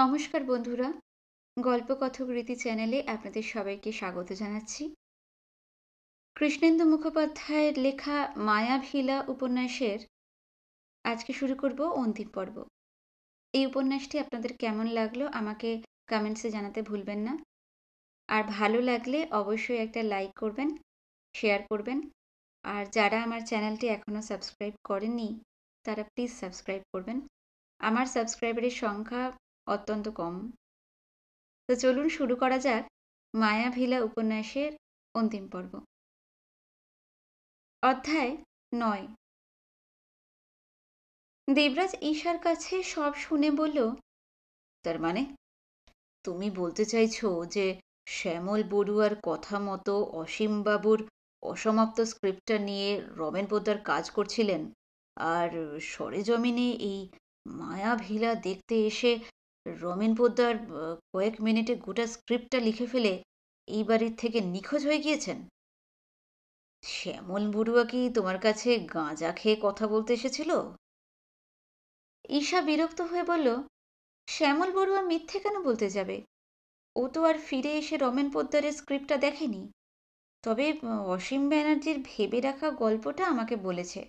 নমস্কার বন্ধুরা গল্পকথক রীতি চ্যানেলে আপনাদের সবাইকে স্বাগত জানাচ্ছি কৃষ্ণেন্দু মুখোপাধ্যায়ের লেখা মায়াভিলা উপন্যাসের আজকে শুরু করব অন্তিম পর্ব এই উপন্যাসটি আপনাদের কেমন লাগলো আমাকে কমেন্টসে জানাতে ভুলবেন না আর ভালো লাগলে অবশ্যই একটা লাইক করবেন শেয়ার করবেন আর যারা আমার চ্যানেলটি এখনও সাবস্ক্রাইব করেননি তারা প্লিজ সাবস্ক্রাইব করবেন আমার সাবস্ক্রাইবারের সংখ্যা অত্যন্ত কম তো চলুন শুরু করা যাক মায়াভিলা উপন্যাসের অন্তিম পর্ব অধ্যায় নয় দেবরাজ ঈশার কাছে সব শুনে বলল তার মানে তুমি বলতে চাইছো যে শ্যামল বড়ুয়ার কথা মতো অসীমবাবুর অসমাপ্ত স্ক্রিপ্টটা নিয়ে রমেন পোদ্দার কাজ করছিলেন আর সরেজমিনে এই মায়াভিলা দেখতে এসে রমেন পোদ্দার কয়েক মিনিটে গোটা স্ক্রিপ্টটা লিখে ফেলে এই বাড়ির থেকে নিখোঁজ হয়ে গিয়েছেন শ্যামল বড়ুয়া কি তোমার কাছে গাঁজা খেয়ে কথা বলতে এসেছিল ঈশা বিরক্ত হয়ে বলল শ্যামল বড়ুয়া মিথ্যে কেন বলতে যাবে ও তো আর ফিরে এসে রমেন পোদ্দারের স্ক্রিপ্টটা দেখেনি তবে অসীম ব্যানার্জির ভেবে রাখা গল্পটা আমাকে বলেছে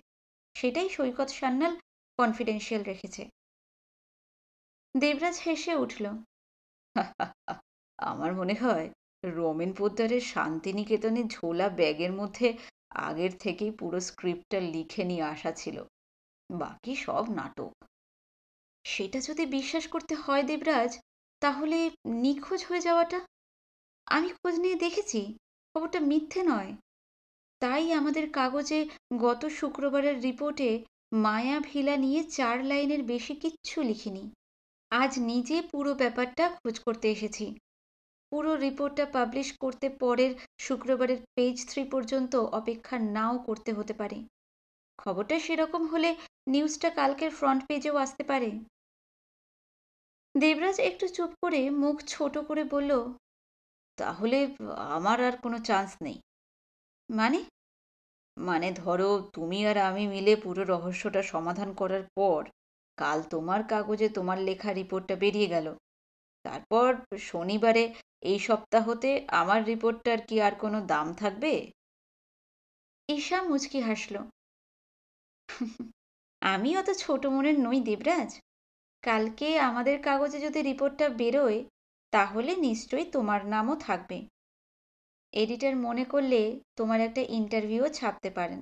সেটাই সৈকত সান্যাল কনফিডেন্সিয়াল রেখেছে দেবরাজ হেসে উঠল আমার মনে হয় রোমেন পোদ্দারের শান্তিনিকেতনে ঝোলা ব্যাগের মধ্যে আগের থেকেই পুরো স্ক্রিপ্টটা লিখে নিয়ে আসা ছিল বাকি সব নাটক সেটা যদি বিশ্বাস করতে হয় দেবরাজ তাহলে নিখোঁজ হয়ে যাওয়াটা আমি খোঁজ নিয়ে দেখেছি খবরটা মিথ্যে নয় তাই আমাদের কাগজে গত শুক্রবারের রিপোর্টে মায়া ভিলা নিয়ে চার লাইনের বেশি কিচ্ছু লিখিনি আজ নিজে পুরো ব্যাপারটা খোঁজ করতে এসেছি পুরো রিপোর্টটা পাবলিশ করতে পরের শুক্রবারের পেজ থ্রি পর্যন্ত অপেক্ষা নাও করতে হতে পারে খবরটা সেরকম হলে নিউজটা কালকের ফ্রন্ট পেজেও আসতে পারে দেবরাজ একটু চুপ করে মুখ ছোট করে বলল তাহলে আমার আর কোনো চান্স নেই মানে মানে ধরো তুমি আর আমি মিলে পুরো রহস্যটা সমাধান করার পর কাল তোমার কাগজে তোমার লেখা রিপোর্টটা বেরিয়ে গেল তারপর শনিবারে এই সপ্তাহতে আমার রিপোর্টটার কি আর কোনো দাম থাকবে ঈশা মুচকি হাসল আমি অত ছোট মনের নই দেবরাজ কালকে আমাদের কাগজে যদি রিপোর্টটা বেরোয় তাহলে নিশ্চয়ই তোমার নামও থাকবে এডিটর মনে করলে তোমার একটা ইন্টারভিউও ছাপতে পারেন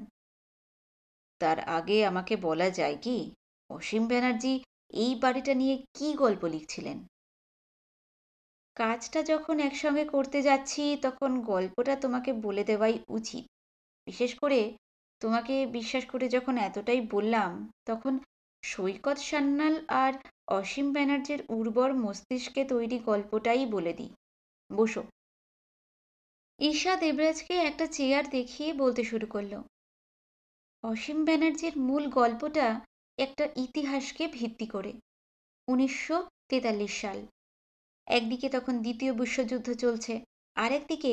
তার আগে আমাকে বলা যায় কি অসীম ব্যানার্জি এই বাড়িটা নিয়ে কি গল্প লিখছিলেন কাজটা যখন একসঙ্গে করতে যাচ্ছি তখন গল্পটা তোমাকে বলে দেওয়াই উচিত বিশেষ করে তোমাকে বিশ্বাস করে যখন এতটাই বললাম তখন সৈকত সান্যাল আর অসীম ব্যানার্জির উর্বর মস্তিষ্কে তৈরি গল্পটাই বলে দিই বসো ঈশা দেবরাজকে একটা চেয়ার দেখিয়ে বলতে শুরু করলো অসীম ব্যানার্জির মূল গল্পটা একটা ইতিহাসকে ভিত্তি করে উনিশশো সাল একদিকে তখন দ্বিতীয় বিশ্বযুদ্ধ চলছে আরেকদিকে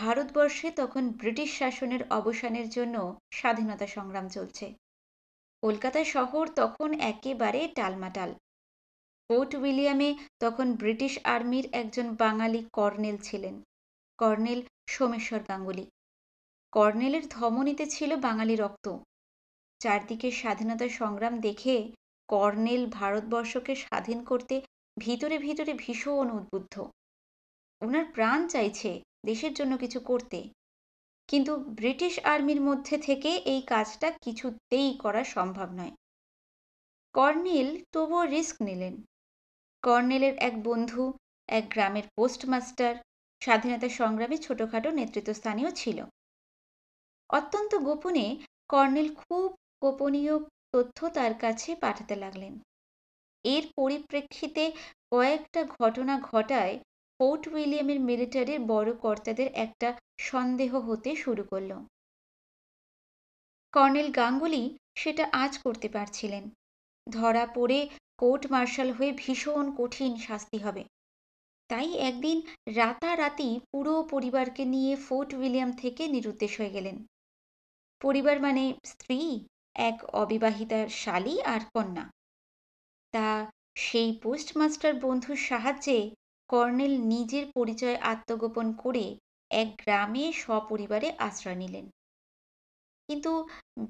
ভারতবর্ষে তখন ব্রিটিশ শাসনের অবসানের জন্য স্বাধীনতা সংগ্রাম চলছে কলকাতা শহর তখন একেবারে টালমাটাল ফোর্ট উইলিয়ামে তখন ব্রিটিশ আর্মির একজন বাঙালি কর্নেল ছিলেন কর্নেল সোমেশ্বর গাঙ্গুলি কর্নেলের ধমনীতে ছিল বাঙালি রক্ত চারদিকে স্বাধীনতা সংগ্রাম দেখে কর্নেল ভারতবর্ষকে স্বাধীন করতে ভিতরে ভিতরে ভীষণ উদ্বুদ্ধ ওনার প্রাণ চাইছে দেশের জন্য কিছু করতে কিন্তু ব্রিটিশ আর্মির মধ্যে থেকে এই কাজটা কিছুতেই করা সম্ভব নয় কর্নেল তবুও রিস্ক নিলেন কর্নেলের এক বন্ধু এক গ্রামের পোস্টমাস্টার স্বাধীনতা সংগ্রামে ছোটখাটো নেতৃত্বস্থানীয় ছিল অত্যন্ত গোপনে কর্নেল খুব গোপনীয় তথ্য তার কাছে পাঠাতে লাগলেন এর পরিপ্রেক্ষিতে কয়েকটা ঘটনা ঘটায় ফোর্ট উইলিয়ামের মিলিটারির বড় কর্তাদের একটা সন্দেহ হতে শুরু করল কর্নেল গাঙ্গুলি সেটা আজ করতে পারছিলেন ধরা পড়ে কোর্ট মার্শাল হয়ে ভীষণ কঠিন শাস্তি হবে তাই একদিন রাতারাতি পুরো পরিবারকে নিয়ে ফোর্ট উইলিয়াম থেকে নিরুদ্দেশ হয়ে গেলেন পরিবার মানে স্ত্রী এক অবিবাহিতার শালী আর কন্যা তা সেই পোস্টমাস্টার বন্ধুর সাহায্যে কর্নেল নিজের পরিচয় আত্মগোপন করে এক গ্রামে সপরিবারে আশ্রয় নিলেন কিন্তু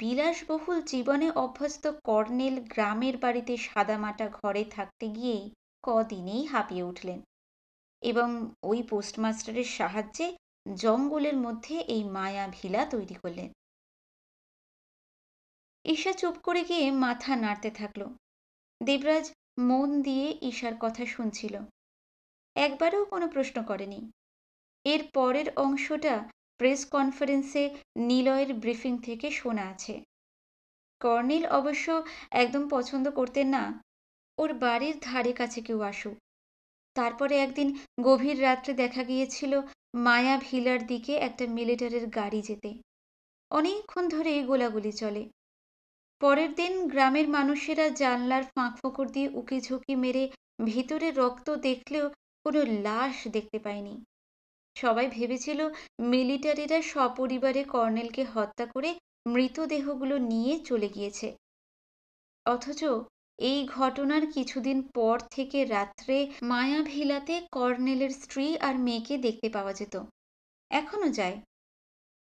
বিলাসবহুল জীবনে অভ্যস্ত কর্নেল গ্রামের বাড়িতে সাদামাটা ঘরে থাকতে গিয়েই কদিনেই হাঁপিয়ে উঠলেন এবং ওই পোস্টমাস্টারের সাহায্যে জঙ্গলের মধ্যে এই মায়া ভিলা তৈরি করলেন ঈশা চুপ করে গিয়ে মাথা নাড়তে থাকলো দেবরাজ মন দিয়ে ঈশার কথা শুনছিল একবারও কোনো প্রশ্ন করেনি এর পরের অংশটা প্রেস কনফারেন্সে নিলয়ের ব্রিফিং থেকে শোনা আছে কর্নেল অবশ্য একদম পছন্দ করতেন না ওর বাড়ির ধারে কাছে কেউ আসুক তারপরে একদিন গভীর রাত্রে দেখা গিয়েছিল মায়া ভিলার দিকে একটা মিলিটারির গাড়ি যেতে অনেকক্ষণ ধরে গোলাগুলি চলে পরের দিন গ্রামের মানুষেরা জানলার ফাঁক ফোঁকর দিয়ে উকি ঝুঁকি মেরে ভিতরে রক্ত দেখলেও কোনো লাশ দেখতে পায়নি সবাই ভেবেছিল মিলিটারিরা সপরিবারে কর্নেলকে হত্যা করে মৃতদেহগুলো নিয়ে চলে গিয়েছে অথচ এই ঘটনার কিছুদিন পর থেকে রাত্রে মায়া ভিলাতে কর্নেলের স্ত্রী আর মেয়েকে দেখতে পাওয়া যেত এখনও যায়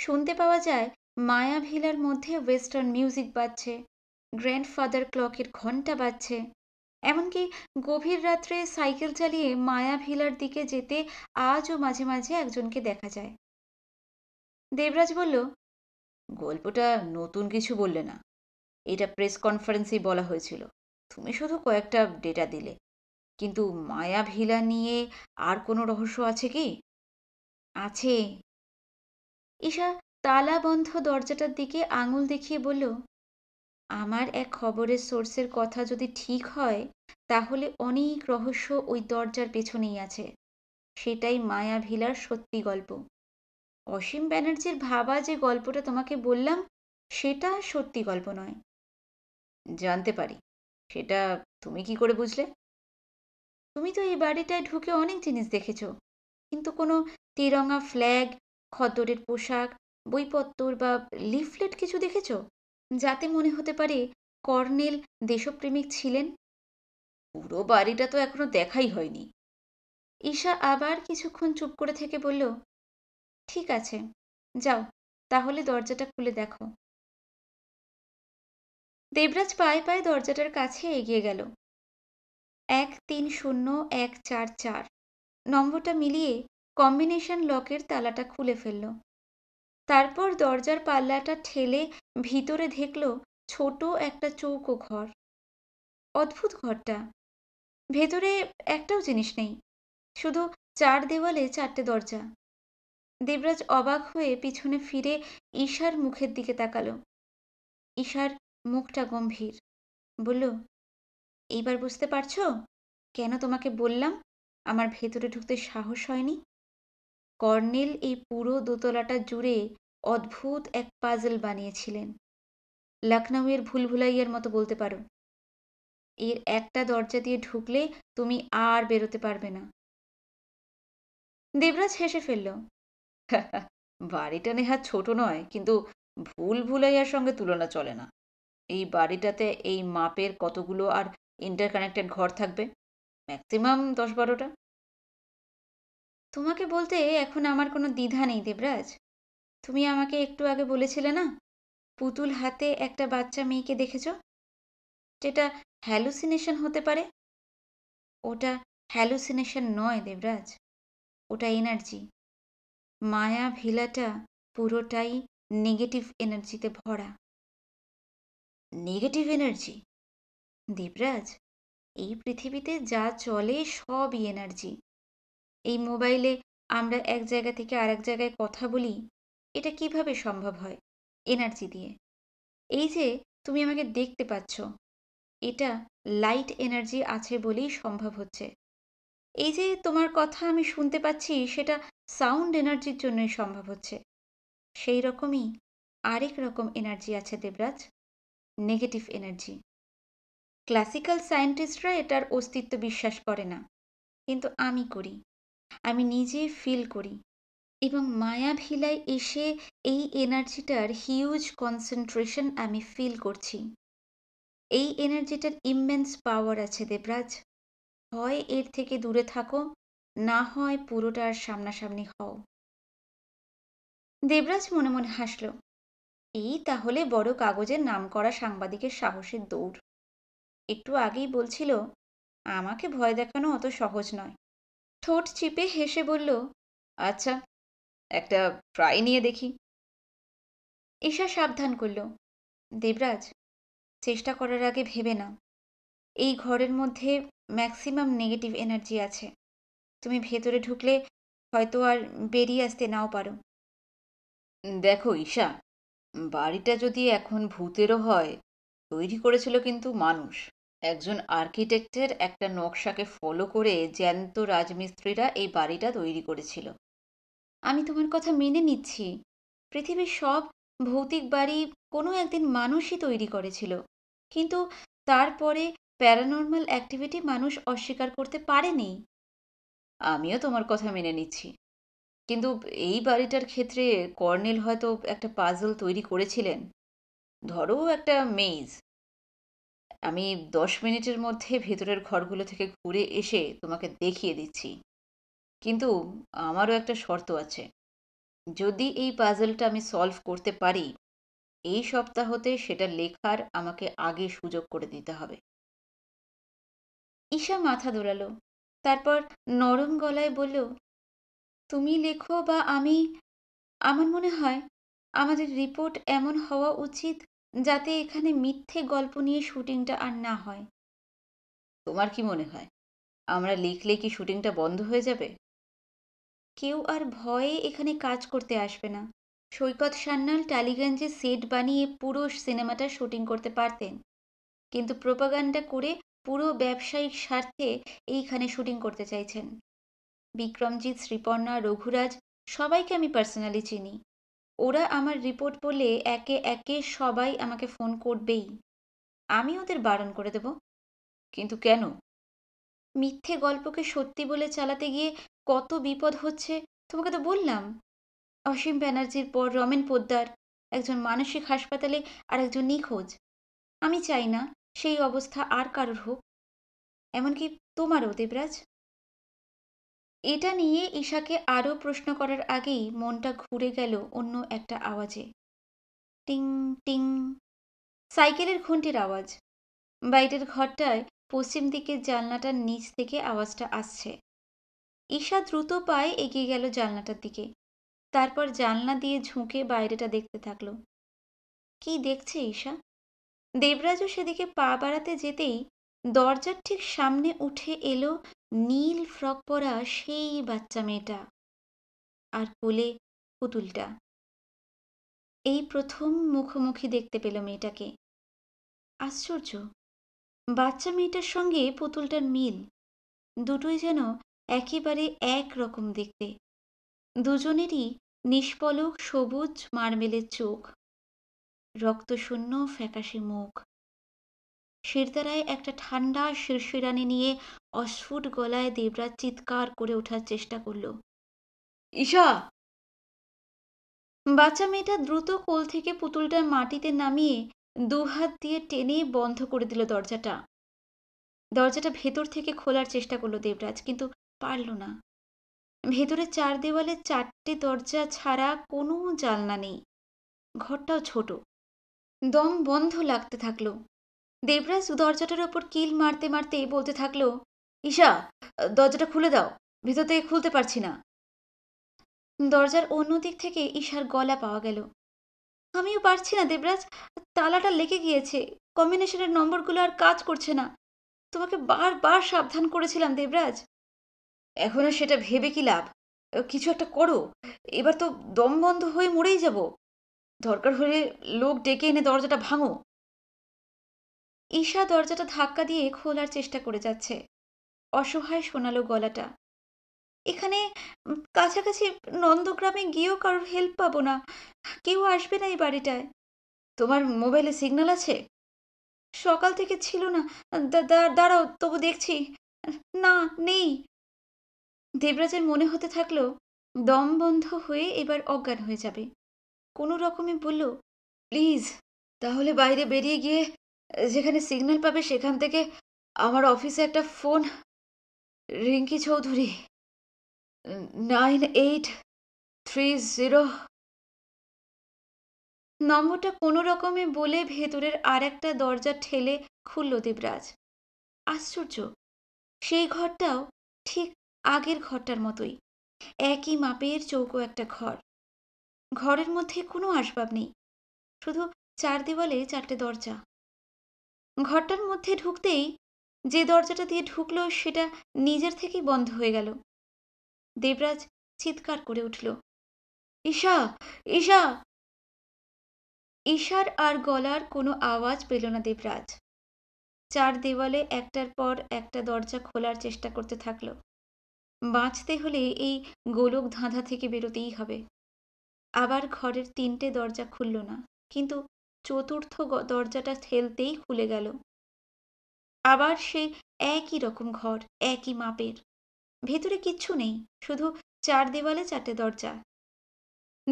শুনতে পাওয়া যায় মায়া ভিলার মধ্যে ওয়েস্টার্ন মিউজিক বাজছে গ্র্যান্ডফাদার ক্লকের ঘন্টা বাজছে এমনকি গভীর রাত্রে সাইকেল চালিয়ে মায়া ভিলার দিকে যেতে আজও মাঝে মাঝে একজনকে দেখা যায় দেবরাজ বলল গল্পটা নতুন কিছু বললে না এটা প্রেস কনফারেন্সেই বলা হয়েছিল তুমি শুধু কয়েকটা ডেটা দিলে কিন্তু মায়া ভিলা নিয়ে আর কোনো রহস্য আছে কি আছে ঈশা তালা বন্ধ দরজাটার দিকে আঙুল দেখিয়ে বলল আমার এক খবরের সোর্সের কথা যদি ঠিক হয় তাহলে অনেক রহস্য ওই দরজার পেছনেই আছে সেটাই মায়া ভিলার সত্যি গল্প অসীম ব্যানার্জির ভাবা যে গল্পটা তোমাকে বললাম সেটা সত্যি গল্প নয় জানতে পারি সেটা তুমি কি করে বুঝলে তুমি তো এই বাড়িটায় ঢুকে অনেক জিনিস দেখেছ কিন্তু কোনো তিরঙা ফ্ল্যাগ খদ্দরের পোশাক বইপত্তর বা লিফলেট কিছু দেখেছ যাতে মনে হতে পারে কর্নেল দেশপ্রেমিক ছিলেন পুরো বাড়িটা তো এখনো দেখাই হয়নি ঈশা আবার কিছুক্ষণ চুপ করে থেকে বলল ঠিক আছে যাও তাহলে দরজাটা খুলে দেখো দেবরাজ পায়ে পায়ে দরজাটার কাছে এগিয়ে গেল এক তিন শূন্য এক চার চার নম্বরটা মিলিয়ে কম্বিনেশন লকের তালাটা খুলে ফেলল তারপর দরজার পাল্লাটা ঠেলে ভিতরে দেখল ছোট একটা চৌকো ঘর অদ্ভুত ঘরটা ভেতরে একটাও জিনিস নেই শুধু চার দেওয়ালে চারটে দরজা দেবরাজ অবাক হয়ে পিছনে ফিরে ঈশার মুখের দিকে তাকালো ঈশার মুখটা গম্ভীর বলল এইবার বুঝতে পারছো কেন তোমাকে বললাম আমার ভেতরে ঢুকতে সাহস হয়নি কর্নেল এই পুরো দোতলাটা জুড়ে অদ্ভুত এক পাজল বানিয়েছিলেন লখনৌয়ের ভুলাইয়ের মতো বলতে পারো এর একটা দরজা দিয়ে ঢুকলে তুমি আর বেরোতে পারবে না দেবরাজ হেসে ফেলল বাড়িটা নেহা ছোট নয় কিন্তু ভুল ভুলাইয়ার সঙ্গে তুলনা চলে না এই বাড়িটাতে এই মাপের কতগুলো আর ইন্টারকানেক্টেড ঘর থাকবে ম্যাক্সিমাম দশ বারোটা তোমাকে বলতে এখন আমার কোনো দ্বিধা নেই দেবরাজ তুমি আমাকে একটু আগে বলেছিলে না পুতুল হাতে একটা বাচ্চা মেয়েকে দেখেছ যেটা হ্যালুসিনেশন হতে পারে ওটা হ্যালুসিনেশন নয় দেবরাজ ওটা এনার্জি মায়া ভিলাটা পুরোটাই নেগেটিভ এনার্জিতে ভরা নেগেটিভ এনার্জি দেবরাজ এই পৃথিবীতে যা চলে সবই এনার্জি এই মোবাইলে আমরা এক জায়গা থেকে আরেক জায়গায় কথা বলি এটা কিভাবে সম্ভব হয় এনার্জি দিয়ে এই যে তুমি আমাকে দেখতে পাচ্ছ এটা লাইট এনার্জি আছে বলেই সম্ভব হচ্ছে এই যে তোমার কথা আমি শুনতে পাচ্ছি সেটা সাউন্ড এনার্জির জন্যই সম্ভব হচ্ছে সেই রকমই আরেক রকম এনার্জি আছে দেবরাজ নেগেটিভ এনার্জি ক্লাসিক্যাল সায়েন্টিস্টরা এটার অস্তিত্ব বিশ্বাস করে না কিন্তু আমি করি আমি নিজে ফিল করি এবং মায়াভিলায় এসে এই এনার্জিটার হিউজ কনসেন্ট্রেশন আমি ফিল করছি এই এনার্জিটার ইমেন্স পাওয়ার আছে দেবরাজ হয় এর থেকে দূরে থাকো না হয় পুরোটার সামনাসামনি হও দেবরাজ মনে মনে হাসল এই তাহলে বড় কাগজের নাম করা সাংবাদিকের সাহসের দৌড় একটু আগেই বলছিল আমাকে ভয় দেখানো অত সহজ নয় ঠোঁট চিপে হেসে বলল আচ্ছা একটা ট্রাই নিয়ে দেখি ঈশা সাবধান করল দেবরাজ চেষ্টা করার আগে ভেবে না এই ঘরের মধ্যে ম্যাক্সিমাম নেগেটিভ এনার্জি আছে তুমি ভেতরে ঢুকলে হয়তো আর বেরিয়ে আসতে নাও পারো দেখো ঈশা বাড়িটা যদি এখন ভূতেরও হয় তৈরি করেছিল কিন্তু মানুষ একজন আর্কিটেক্টের একটা নকশাকে ফলো করে জ্যান্ত রাজমিস্ত্রিরা এই বাড়িটা তৈরি করেছিল আমি তোমার কথা মেনে নিচ্ছি পৃথিবীর সব ভৌতিক বাড়ি কোনো একদিন মানুষই তৈরি করেছিল কিন্তু তারপরে প্যারানর্মাল অ্যাক্টিভিটি মানুষ অস্বীকার করতে পারেনি আমিও তোমার কথা মেনে নিচ্ছি কিন্তু এই বাড়িটার ক্ষেত্রে কর্নেল হয়তো একটা পাজল তৈরি করেছিলেন ধরো একটা মেজ আমি দশ মিনিটের মধ্যে ভেতরের ঘরগুলো থেকে ঘুরে এসে তোমাকে দেখিয়ে দিচ্ছি কিন্তু আমারও একটা শর্ত আছে যদি এই পাজলটা আমি সলভ করতে পারি এই সপ্তাহতে সেটা লেখার আমাকে আগে সুযোগ করে দিতে হবে ঈশা মাথা দোলালো তারপর নরম গলায় বলল তুমি লেখো বা আমি আমার মনে হয় আমাদের রিপোর্ট এমন হওয়া উচিত যাতে এখানে মিথ্যে গল্প নিয়ে শুটিংটা আর না হয় তোমার কি মনে হয় আমরা লিখলে কি শুটিংটা বন্ধ হয়ে যাবে কেউ আর ভয়ে এখানে কাজ করতে আসবে না সৈকত সান্যাল টালিগঞ্জে সেট বানিয়ে পুরো সিনেমাটা শুটিং করতে পারতেন কিন্তু প্রোপাগান্ডা করে পুরো ব্যবসায়িক স্বার্থে এইখানে শুটিং করতে চাইছেন বিক্রমজিৎ শ্রীপর্ণা রঘুরাজ সবাইকে আমি পার্সোনালি চিনি ওরা আমার রিপোর্ট বলে একে একে সবাই আমাকে ফোন করবেই আমি ওদের বারণ করে দেব কিন্তু কেন মিথ্যে গল্পকে সত্যি বলে চালাতে গিয়ে কত বিপদ হচ্ছে তোমাকে তো বললাম অসীম ব্যানার্জির পর রমেন পোদ্দার একজন মানসিক হাসপাতালে আর একজন নিখোঁজ আমি চাই না সেই অবস্থা আর কারোর হোক এমনকি তোমারও দেবরাজ এটা নিয়ে ঈশাকে আরও প্রশ্ন করার আগেই মনটা ঘুরে গেল অন্য একটা আওয়াজে টিং টিং সাইকেলের ঘন্টির আওয়াজ বাইরের ঘরটায় পশ্চিম দিকের জানলাটার নিচ থেকে আওয়াজটা আসছে ঈশা দ্রুত পায়ে এগিয়ে গেল জানলাটার দিকে তারপর জানলা দিয়ে ঝুঁকে বাইরেটা দেখতে থাকলো কি দেখছে ঈশা দেবরাজও সেদিকে পা বাড়াতে যেতেই দরজার ঠিক সামনে উঠে এলো নীল ফ্রক পরা সেই বাচ্চা মেয়েটা আর কোলে পুতুলটা এই প্রথম মুখোমুখি দেখতে পেল মেয়েটাকে আশ্চর্য বাচ্চা মেয়েটার সঙ্গে পুতুলটার মিল দুটোই যেন একেবারে এক রকম দেখতে দুজনেরই নিষ্পলক সবুজ মার্মেলের চোখ রক্তশূন্য ফ্যাকাশে মুখ শিরদাঁড়ায় একটা ঠান্ডা শিরশিরানি নিয়ে অস্ফুট গলায় দেবরাজ চিৎকার করে ওঠার চেষ্টা করল ঈশা বাচ্চা মেয়েটা দ্রুত কোল থেকে পুতুলটা মাটিতে নামিয়ে দুহাত দিয়ে টেনে বন্ধ করে দিল দরজাটা দরজাটা ভেতর থেকে খোলার চেষ্টা করলো দেবরাজ কিন্তু পারল না ভেতরে চার দেওয়ালে চারটে দরজা ছাড়া কোনো জালনা নেই ঘরটাও ছোট দম বন্ধ লাগতে থাকলো দেবরাজ দরজাটার ওপর কিল মারতে মারতেই বলতে থাকলো ঈশা দরজাটা খুলে দাও ভিতর থেকে খুলতে পারছি না দরজার অন্য দিক থেকে ঈশার গলা পাওয়া গেল আমিও পারছি না দেবরাজ তালাটা লেগে গিয়েছে কম্বিনেশনের নম্বরগুলো আর কাজ করছে না তোমাকে বারবার সাবধান করেছিলাম দেবরাজ এখন সেটা ভেবে কি লাভ কিছু একটা করো এবার তো দম বন্ধ হয়ে মরেই যাব দরকার হলে লোক ডেকে এনে দরজাটা ভাঙো ঈশা দরজাটা ধাক্কা দিয়ে খোলার চেষ্টা করে যাচ্ছে অসহায় শোনালো গলাটা এখানে কাছাকাছি নন্দগ্রামে গিয়েও কারোর হেল্প পাবো না কেউ আসবে না এই বাড়িটায় তোমার মোবাইলে সিগন্যাল আছে সকাল থেকে ছিল না দাঁড়াও তবু দেখছি না নেই দেবরাজের মনে হতে থাকলো দম বন্ধ হয়ে এবার অজ্ঞান হয়ে যাবে কোনো রকমে বলল প্লিজ তাহলে বাইরে বেরিয়ে গিয়ে যেখানে সিগন্যাল পাবে সেখান থেকে আমার অফিসে একটা phone Rinki Chowdhury nine eight three zero নম্বরটা কোনো রকমে বলে ভেতরের আর একটা দরজা ঠেলে খুলল দেবরাজ আশ্চর্য সেই ঘরটাও ঠিক আগের ঘরটার মতোই একই মাপের চৌকো একটা ঘর ঘরের মধ্যে কোনো আসবাব নেই শুধু চার দেওয়ালে চারটে দরজা ঘরটার মধ্যে ঢুকতেই যে দরজাটা দিয়ে ঢুকলো সেটা নিজের থেকেই বন্ধ হয়ে গেল দেবরাজ চিৎকার করে উঠল ঈশা ঈশা ঈশার আর গলার কোনো আওয়াজ পেল না দেবরাজ চার দেওয়ালে একটার পর একটা দরজা খোলার চেষ্টা করতে থাকলো বাঁচতে হলে এই গোলক ধাঁধা থেকে বেরোতেই হবে আবার ঘরের তিনটে দরজা খুলল না কিন্তু চতুর্থ দরজাটা ঠেলতেই খুলে গেল আবার সেই একই রকম ঘর একই মাপের ভেতরে কিচ্ছু নেই শুধু চার দেওয়ালে চারটে দরজা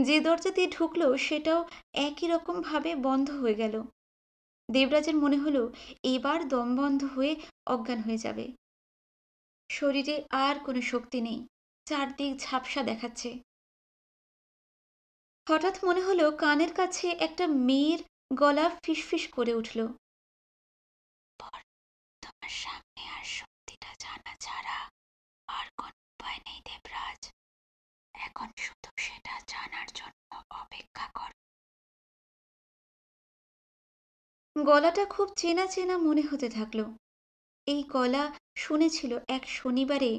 যে দরজা দিয়ে ঢুকলো সেটাও একই রকমভাবে বন্ধ হয়ে গেল দেবরাজের মনে হলো এবার দম বন্ধ হয়ে অজ্ঞান হয়ে যাবে শরীরে আর কোনো শক্তি নেই চারদিক ঝাপসা দেখাচ্ছে হঠাৎ মনে হলো কানের কাছে একটা মেয়ের গলা ফিসফিস করে উঠল তোমার সামনে আর সত্যিটা জানা ছাড়া আর কোন উপায় নেই দেবরাজ এখন শুধু সেটা জানার জন্য অপেক্ষা কর গলাটা খুব চেনা চেনা মনে হতে থাকলো এই গলা শুনেছিল এক শনিবারে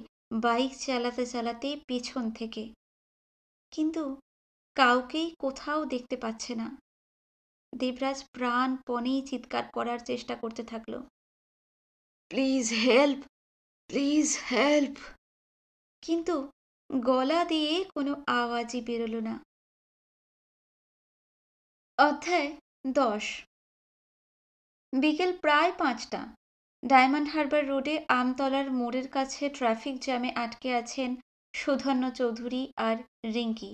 বাইক চালাতে চালাতে পেছন থেকে কিন্তু কাউকেই কোথাও দেখতে পাচ্ছে না দেবরাজ প্রাণপণেই চিৎকার করার চেষ্টা করতে থাকল প্লিজ হেল্প প্লিজ হেল্প কিন্তু গলা দিয়ে কোনো আওয়াজই বেরোল না অধ্যায় দশ বিকেল প্রায় পাঁচটা ডায়মন্ড হারবার রোডে আমতলার মোড়ের কাছে ট্রাফিক জ্যামে আটকে আছেন সুধন্য চৌধুরী আর রিঙ্কি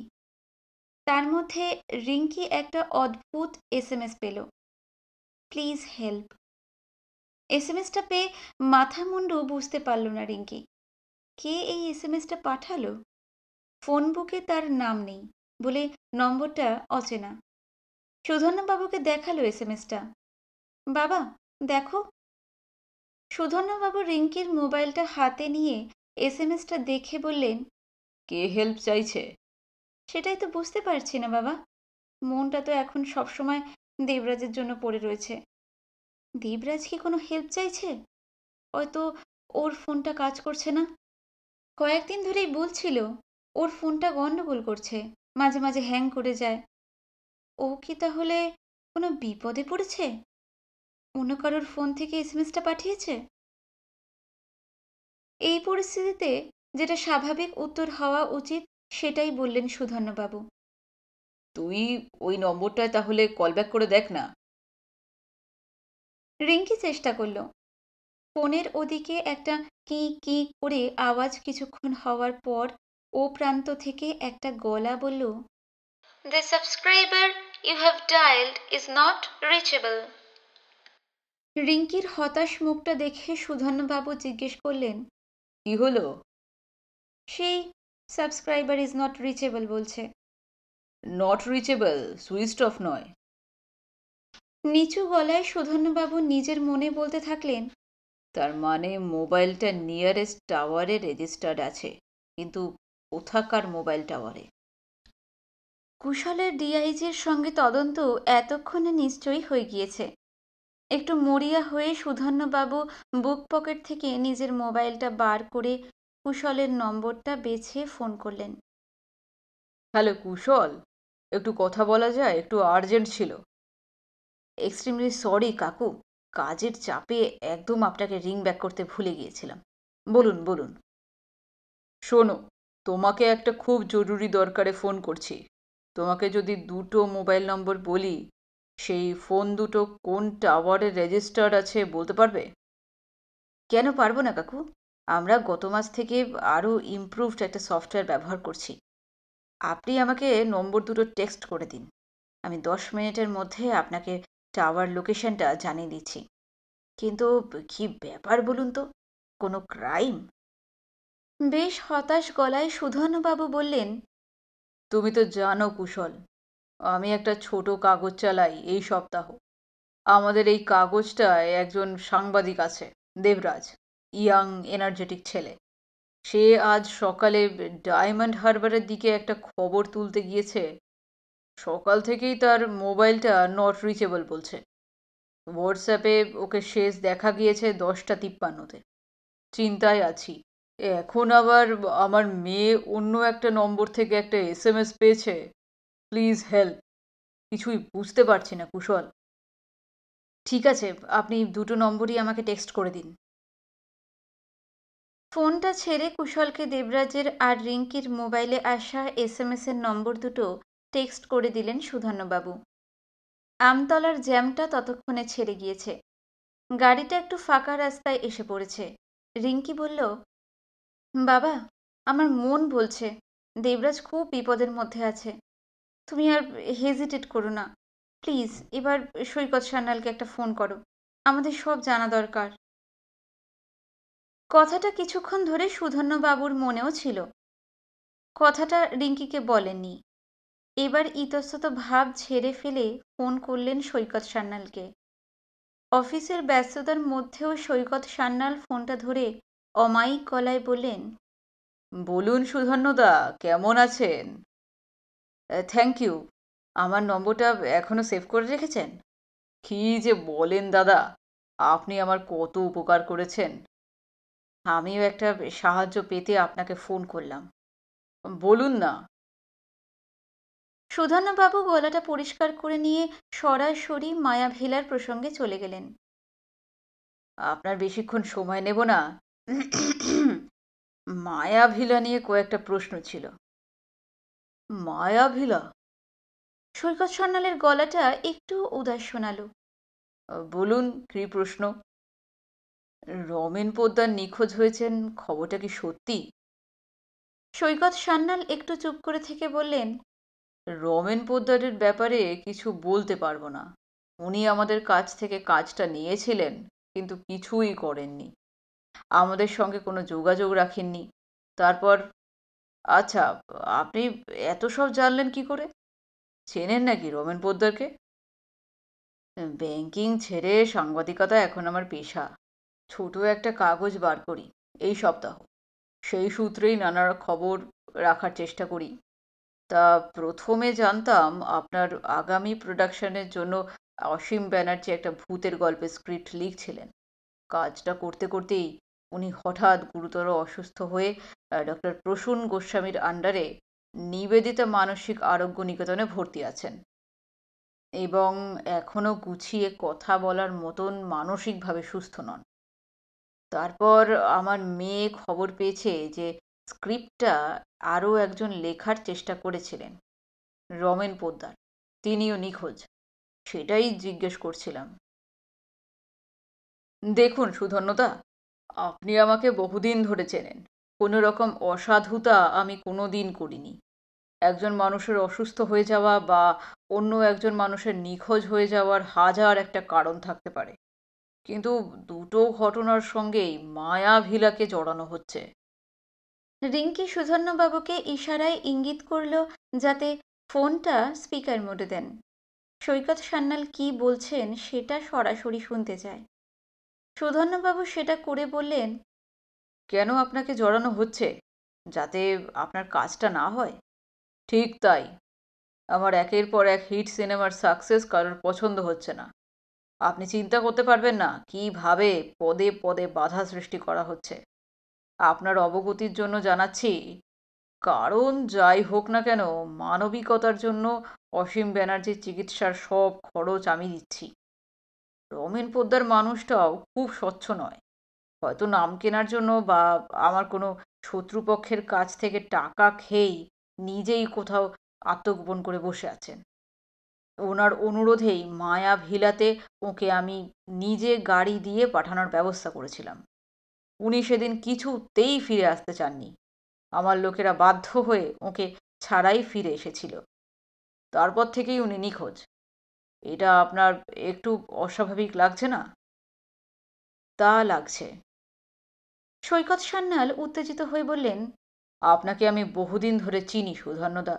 তার মধ্যে রিঙ্কি একটা অদ্ভুত এস এম এস পেল প্লিজ হেল্প এস এম এসটা পেয়ে মাথা মুন্ডু বুঝতে পারল না রিঙ্কি কে এই এস এম এসটা পাঠালো ফোন বুকে তার নাম নেই বলে নম্বরটা অচেনা সুধন্যবাবুকে দেখালো এস এম এসটা বাবা দেখো সুধন্যবাবু রিঙ্কির মোবাইলটা হাতে নিয়ে এস এম এসটা দেখে বললেন কে হেল্প চাইছে সেটাই তো বুঝতে পারছি না বাবা মনটা তো এখন সবসময় দেবরাজের জন্য পড়ে রয়েছে দেবরাজ কি কোনো হেল্প চাইছে হয়তো ওর ফোনটা কাজ করছে না কয়েকদিন ধরেই বলছিল ওর ফোনটা গণ্ডগোল করছে মাঝে মাঝে হ্যাং করে যায় ও কি তাহলে কোনো বিপদে পড়েছে অন্য কারোর ফোন থেকে এসএমএসটা পাঠিয়েছে এই পরিস্থিতিতে যেটা স্বাভাবিক উত্তর হওয়া উচিত সেটাই বললেন সুধন্যবাবু তুই ওই নম্বরটায় তাহলে কলব্যাক করে দেখ না রিঙ্কি চেষ্টা করল ফোনের ওদিকে একটা কি কি করে আওয়াজ কিছুক্ষণ হওয়ার পর ও প্রান্ত থেকে একটা গলা বলল the subscriber you have dialled is not reachable রিঙ্কির হতাশ মুখটা দেখে সুধন্যবাবু জিজ্ঞেস করলেন কি হলো সেই সাবস্ক্রাইবার ইজ নট রিচেবল বলছে নট রিচেবল সুইচড অফ নয় নিচু গলায় সুধন্যবাবু নিজের মনে বলতে থাকলেন তার মানে মোবাইলটা নিয়ারেস্ট টাওয়ারে রেজিস্টার্ড আছে কিন্তু কোথাকার মোবাইল টাওয়ারে কুশলের ডিআইজির সঙ্গে তদন্ত এতক্ষণে নিশ্চয়ই হয়ে গিয়েছে একটু মরিয়া হয়ে সুধন্যবাবু বুক পকেট থেকে নিজের মোবাইলটা বার করে কুশলের নম্বরটা বেছে ফোন করলেন হ্যালো কুশল একটু কথা বলা যায় একটু আর্জেন্ট ছিল এক্সট্রিমলি সরি কাকু কাজের চাপে একদম আপনাকে রিং ব্যাক করতে ভুলে গিয়েছিলাম বলুন বলুন শোনো তোমাকে একটা খুব জরুরি দরকারে ফোন করছি তোমাকে যদি দুটো মোবাইল নম্বর বলি সেই ফোন দুটো কোন টাওয়ারে রেজিস্টার্ড আছে বলতে পারবে কেন পারবো না কাকু আমরা গত মাস থেকে আরও ইমপ্রুভড একটা সফটওয়্যার ব্যবহার করছি আপনি আমাকে নম্বর দুটো টেক্সট করে দিন আমি দশ মিনিটের মধ্যে আপনাকে টাওয়ার লোকেশনটা জানিয়ে দিচ্ছি কিন্তু কি ব্যাপার বলুন তো কোনো ক্রাইম বেশ হতাশ গলায় সুধনবাবু বললেন তুমি তো জানো কুশল আমি একটা ছোট কাগজ চালাই এই সপ্তাহ আমাদের এই কাগজটায় একজন সাংবাদিক আছে দেবরাজ ইয়াং এনার্জেটিক ছেলে সে আজ সকালে ডায়মন্ড হারবারের দিকে একটা খবর তুলতে গিয়েছে সকাল থেকেই তার মোবাইলটা নট রিচেবল বলছে হোয়াটসঅ্যাপে ওকে শেষ দেখা গিয়েছে দশটা তিপ্পান্নতে চিন্তায় আছি এখন আবার আমার মেয়ে অন্য একটা নম্বর থেকে একটা এস এম এস পেয়েছে প্লিজ হেল্প কিছুই বুঝতে পারছি না কুশল ঠিক আছে আপনি দুটো নম্বরই আমাকে টেক্সট করে দিন ফোনটা ছেড়ে কুশলকে দেবরাজের আর রিঙ্কির মোবাইলে আসা এস এম এর নম্বর দুটো টেক্সট করে দিলেন সুধন্যবাবু আমতলার জ্যামটা ততক্ষণে ছেড়ে গিয়েছে গাড়িটা একটু ফাঁকা রাস্তায় এসে পড়েছে রিঙ্কি বলল বাবা আমার মন বলছে দেবরাজ খুব বিপদের মধ্যে আছে তুমি আর হেজিটেট করো না প্লিজ এবার সৈকত সান্যালকে একটা ফোন করো আমাদের সব জানা দরকার কথাটা কিছুক্ষণ ধরে সুধন্যবাবুর মনেও ছিল কথাটা রিঙ্কিকে বলেননি এবার ইতস্তত ভাব ছেড়ে ফেলে ফোন করলেন সৈকত সান্যালকে অফিসের ব্যস্ততার মধ্যেও সৈকত সান্যাল ফোনটা ধরে অমায়িক গলায় বললেন বলুন সুধন্যদা কেমন আছেন থ্যাংক ইউ আমার নম্বরটা এখনও সেভ করে রেখেছেন কী যে বলেন দাদা আপনি আমার কত উপকার করেছেন আমিও একটা সাহায্য পেতে আপনাকে ফোন করলাম বলুন না সুধান্নাবাবু গলাটা পরিষ্কার করে নিয়ে সরাসরি মায়া ভেলার প্রসঙ্গে চলে গেলেন আপনার বেশিক্ষণ সময় নেব না মায়া ভিলা নিয়ে কয়েকটা প্রশ্ন ছিল মায়া ভিলা সৈকত সান্যালের গলাটা একটু উদাস শোনালো বলুন কী প্রশ্ন রমেন পোদ্দার নিখোঁজ হয়েছেন খবরটা কি সত্যি সৈকত সান্যাল একটু চুপ করে থেকে বললেন রমেন পোদ্দারের ব্যাপারে কিছু বলতে পারবো না উনি আমাদের কাছ থেকে কাজটা নিয়েছিলেন কিন্তু কিছুই করেননি আমাদের সঙ্গে কোনো যোগাযোগ রাখেননি তারপর আচ্ছা আপনি এত সব জানলেন কি করে চেনেন নাকি রমেন পোদ্দারকে ব্যাংকিং ছেড়ে সাংবাদিকতা এখন আমার পেশা ছোট একটা কাগজ বার করি এই সপ্তাহ সেই সূত্রেই নানা খবর রাখার চেষ্টা করি তা প্রথমে জানতাম আপনার আগামী প্রোডাকশনের জন্য অসীম ব্যানার্জি একটা ভূতের গল্পের স্ক্রিপ্ট লিখছিলেন কাজটা করতে করতেই উনি হঠাৎ গুরুতর অসুস্থ হয়ে ডক্টর প্রসূন গোস্বামীর আন্ডারে নিবেদিতা মানসিক আরোগ্য নিকেতনে ভর্তি আছেন এবং এখনও গুছিয়ে কথা বলার মতন মানসিকভাবে সুস্থ নন তারপর আমার মেয়ে খবর পেয়েছে যে স্ক্রিপ্টটা আরও একজন লেখার চেষ্টা করেছিলেন রমেন পোদ্দার তিনিও নিখোঁজ সেটাই জিজ্ঞেস করছিলাম দেখুন সুধন্যদা আপনি আমাকে বহুদিন ধরে চেনেন কোনো রকম অসাধুতা আমি কোনো দিন করিনি একজন মানুষের অসুস্থ হয়ে যাওয়া বা অন্য একজন মানুষের নিখোঁজ হয়ে যাওয়ার হাজার একটা কারণ থাকতে পারে কিন্তু দুটো ঘটনার সঙ্গেই মায়া ভিলাকে জড়ানো হচ্ছে রিঙ্কি সুধন্যবাবুকে ইশারায় ইঙ্গিত করল যাতে ফোনটা স্পিকার মোডে দেন সৈকত সান্যাল কি বলছেন সেটা সরাসরি শুনতে চায় সুধন্যবাবু সেটা করে বললেন কেন আপনাকে জড়ানো হচ্ছে যাতে আপনার কাজটা না হয় ঠিক তাই আমার একের পর এক হিট সিনেমার সাকসেস কারোর পছন্দ হচ্ছে না আপনি চিন্তা করতে পারবেন না কিভাবে পদে পদে বাধা সৃষ্টি করা হচ্ছে আপনার অবগতির জন্য জানাচ্ছি কারণ যাই হোক না কেন মানবিকতার জন্য অসীম ব্যানার্জির চিকিৎসার সব খরচ আমি দিচ্ছি রমেন পোদ্দার মানুষটাও খুব স্বচ্ছ নয় হয়তো নাম কেনার জন্য বা আমার কোনো শত্রুপক্ষের কাছ থেকে টাকা খেয়েই নিজেই কোথাও আত্মগোপন করে বসে আছেন ওনার অনুরোধেই মায়া ভিলাতে ওঁকে আমি নিজে গাড়ি দিয়ে পাঠানোর ব্যবস্থা করেছিলাম উনি সেদিন কিছুতেই ফিরে আসতে চাননি আমার লোকেরা বাধ্য হয়ে ওকে ছাড়াই ফিরে এসেছিল তারপর থেকেই উনি নিখোঁজ এটা আপনার একটু অস্বাভাবিক লাগছে না তা লাগছে সৈকত সান্যাল উত্তেজিত হয়ে বললেন আপনাকে আমি বহুদিন ধরে চিনি সুধন্যদা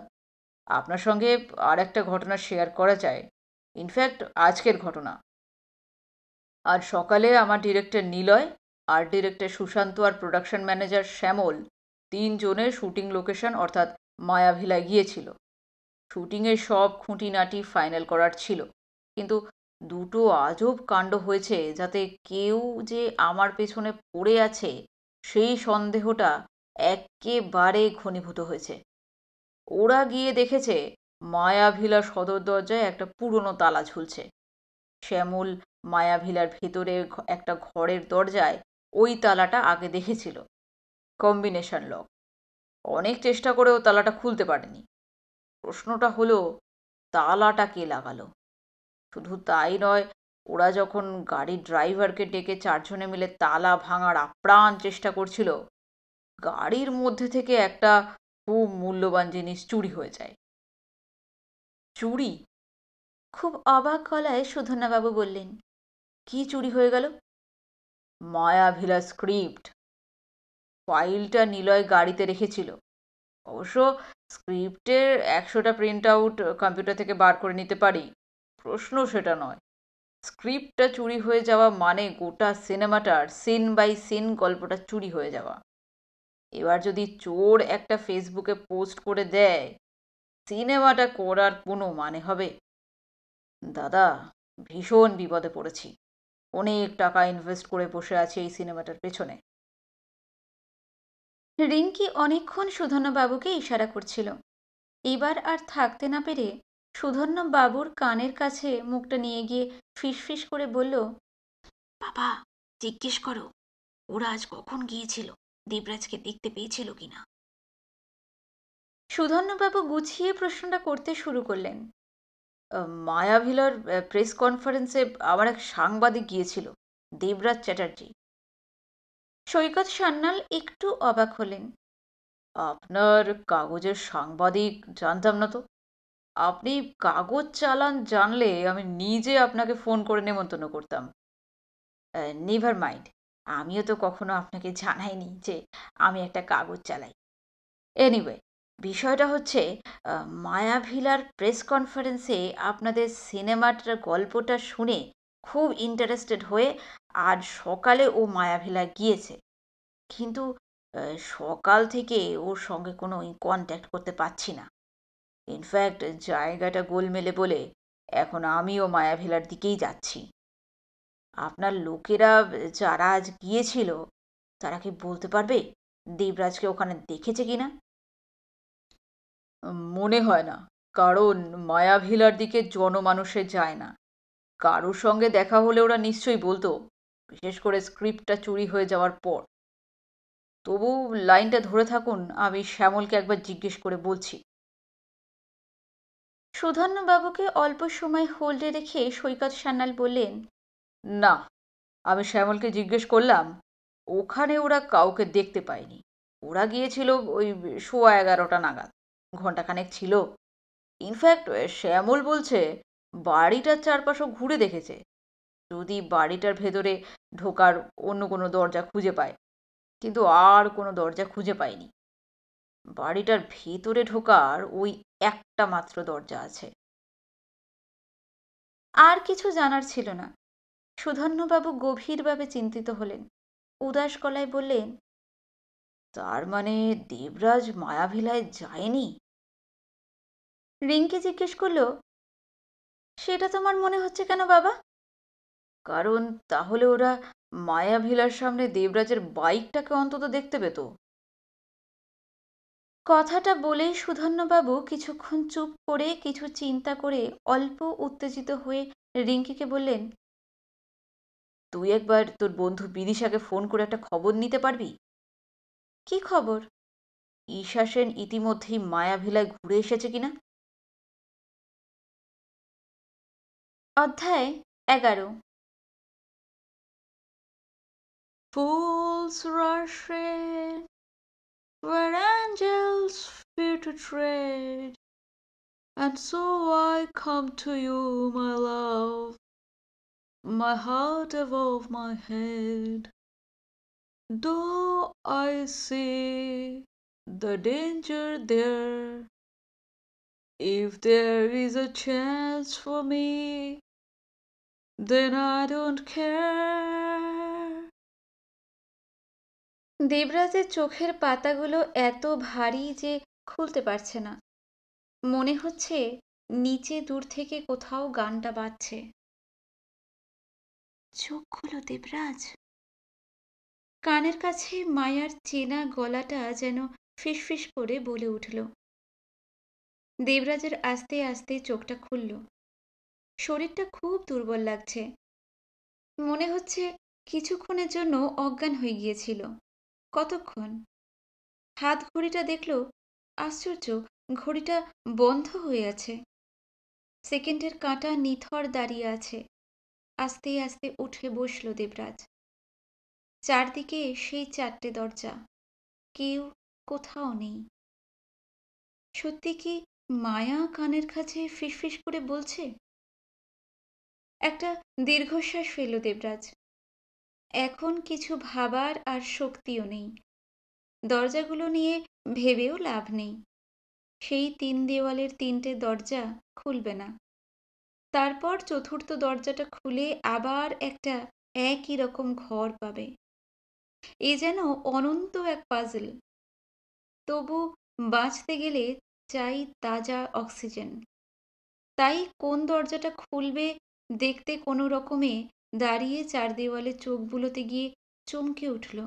আপনার সঙ্গে আর একটা ঘটনা শেয়ার করা যায় ইনফ্যাক্ট আজকের ঘটনা আর সকালে আমার ডিরেক্টর নিলয় আর ডিরেক্টর সুশান্ত আর প্রোডাকশন ম্যানেজার শ্যামল তিনজনের শুটিং লোকেশন অর্থাৎ মায়াভিলায় গিয়েছিল শুটিংয়ের সব খুঁটিনাটি ফাইনাল করার ছিল কিন্তু দুটো আজব কাণ্ড হয়েছে যাতে কেউ যে আমার পেছনে পড়ে আছে সেই সন্দেহটা একেবারে ঘনীভূত হয়েছে ওরা গিয়ে দেখেছে মায়াভিলা সদর দরজায় একটা পুরনো তালা ঝুলছে শ্যামল মায়াভিলার ভেতরে একটা ঘরের দরজায় ওই তালাটা আগে দেখেছিল কম্বিনেশন লক অনেক চেষ্টা করেও তালাটা খুলতে পারেনি প্রশ্নটা হলো তালাটা কে লাগালো শুধু তাই নয় ওরা যখন গাড়ির ড্রাইভারকে ডেকে চারজনে মিলে তালা ভাঙার আপ্রাণ চেষ্টা করছিল গাড়ির মধ্যে থেকে একটা খুব মূল্যবান জিনিস চুরি হয়ে যায় চুরি খুব অবাক গলায় সুধন্যাবাবু বললেন কি চুরি হয়ে গেল মায়াভিলা স্ক্রিপ্ট ফাইলটা নিলয় গাড়িতে রেখেছিল অবশ্য স্ক্রিপ্টের একশোটা প্রিন্ট আউট কম্পিউটার থেকে বার করে নিতে পারি প্রশ্ন সেটা নয় স্ক্রিপ্টটা চুরি হয়ে যাওয়া মানে গোটা সিনেমাটার সিন বাই সিন গল্পটা চুরি হয়ে যাওয়া এবার যদি চোর একটা ফেসবুকে পোস্ট করে দেয় সিনেমাটা করার কোনো মানে হবে দাদা ভীষণ বিপদে পড়েছি অনেক টাকা ইনভেস্ট করে বসে আছে এই সিনেমাটার পেছনে রিঙ্কি অনেকক্ষণ বাবুকে ইশারা করছিল এবার আর থাকতে না পেরে বাবুর কানের কাছে মুখটা নিয়ে গিয়ে ফিসফিস করে বলল বাবা জিজ্ঞেস করো ওরা আজ কখন গিয়েছিল দেবরাজকে দেখতে পেয়েছিল কিনা সুধন্যবাবু গুছিয়ে প্রশ্নটা করতে শুরু করলেন মায়াভিলার প্রেস কনফারেন্সে আমার এক সাংবাদিক গিয়েছিল দেবরাজ চ্যাটার্জি সৈকত সান্যাল একটু অবাক হলেন আপনার কাগজের সাংবাদিক জানতাম না তো আপনি কাগজ চালান জানলে আমি নিজে আপনাকে ফোন করে নেমন্তন্ন করতাম নেভার মাইন্ড আমিও তো কখনো আপনাকে জানাইনি যে আমি একটা কাগজ চালাই এনিওয়ে বিষয়টা হচ্ছে মায়াভিলার প্রেস কনফারেন্সে আপনাদের সিনেমাটার গল্পটা শুনে খুব ইন্টারেস্টেড হয়ে আজ সকালে ও মায়াভিলা গিয়েছে কিন্তু সকাল থেকে ওর সঙ্গে কোনো কন্ট্যাক্ট করতে পারছি না ইনফ্যাক্ট জায়গাটা গোলমেলে বলে এখন আমিও মায়াভিলার দিকেই যাচ্ছি আপনার লোকেরা যারা আজ গিয়েছিল তারা কি বলতে পারবে দেবরাজকে ওখানে দেখেছে কিনা মনে হয় না কারণ মায়াভিলার দিকে জনমানুষে যায় না কারোর সঙ্গে দেখা হলে ওরা নিশ্চয়ই বলতো বিশেষ করে স্ক্রিপ্টটা চুরি হয়ে যাওয়ার পর তবু লাইনটা ধরে থাকুন আমি শ্যামলকে একবার জিজ্ঞেস করে বলছি বাবুকে অল্প সময় হোল্ডে রেখে সৈকত সান্যাল বললেন না আমি শ্যামলকে জিজ্ঞেস করলাম ওখানে ওরা কাউকে দেখতে পায়নি ওরা গিয়েছিল ওই সোয়া এগারোটা নাগাদ ঘন্টাখানেক ছিল ইনফ্যাক্ট শ্যামল বলছে বাড়িটার চারপাশও ঘুরে দেখেছে যদি বাড়িটার ভেতরে ঢোকার অন্য কোনো দরজা খুঁজে পায় কিন্তু আর কোনো দরজা খুঁজে পায়নি বাড়িটার ভেতরে ঢোকার ওই একটা মাত্র দরজা আছে আর কিছু জানার ছিল না সুধন্যবাবু গভীরভাবে চিন্তিত হলেন উদাস গলায় বললেন তার মানে দেবরাজ মায়াভিলায় যায়নি রিঙ্কি জিজ্ঞেস করল সেটা তোমার মনে হচ্ছে কেন বাবা কারণ তাহলে ওরা মায়াভিলার সামনে দেবরাজের বাইকটাকে অন্তত দেখতে পেত কথাটা বলেই সুধন্যবাবু কিছুক্ষণ চুপ করে কিছু চিন্তা করে অল্প উত্তেজিত হয়ে রিঙ্কিকে বললেন তুই একবার তোর বন্ধু বিদিশাকে ফোন করে একটা খবর নিতে পারবি কি খবর ঈশা সেন ইতিমধ্যেই মায়াভিলায় ঘুরে এসেছে কিনা অধ্যায় এগারো Fools rush in where angels fear to tread, and so I come to you, my love, my heart above my head. Though I see the danger there, if there is a chance for me, then I don't care. দেবরাজের চোখের পাতাগুলো এত ভারী যে খুলতে পারছে না মনে হচ্ছে নিচে দূর থেকে কোথাও গানটা বাজছে চোখ খুল দেবরাজ কানের কাছে মায়ার চেনা গলাটা যেন ফিসফিস করে বলে উঠল দেবরাজের আস্তে আস্তে চোখটা খুলল শরীরটা খুব দুর্বল লাগছে মনে হচ্ছে কিছুক্ষণের জন্য অজ্ঞান হয়ে গিয়েছিল কতক্ষণ হাত ঘড়িটা দেখল আশ্চর্য ঘড়িটা বন্ধ হয়ে আছে সেকেন্ডের কাঁটা নিথর দাঁড়িয়ে আছে আস্তে আস্তে উঠে বসল দেবরাজ চারদিকে সেই চারটে দরজা কেউ কোথাও নেই সত্যি কি মায়া কানের কাছে ফিসফিস করে বলছে একটা দীর্ঘশ্বাস ফেল দেবরাজ এখন কিছু ভাবার আর শক্তিও নেই দরজাগুলো নিয়ে ভেবেও লাভ নেই সেই তিন দেওয়ালের তিনটে দরজা খুলবে না তারপর চতুর্থ দরজাটা খুলে আবার একটা একই রকম ঘর পাবে এ যেন অনন্ত এক পাজল তবু বাঁচতে গেলে চাই তাজা অক্সিজেন তাই কোন দরজাটা খুলবে দেখতে কোনো রকমে দাঁড়িয়ে চার দেওয়ালে চোখ বুলোতে গিয়ে চমকে উঠল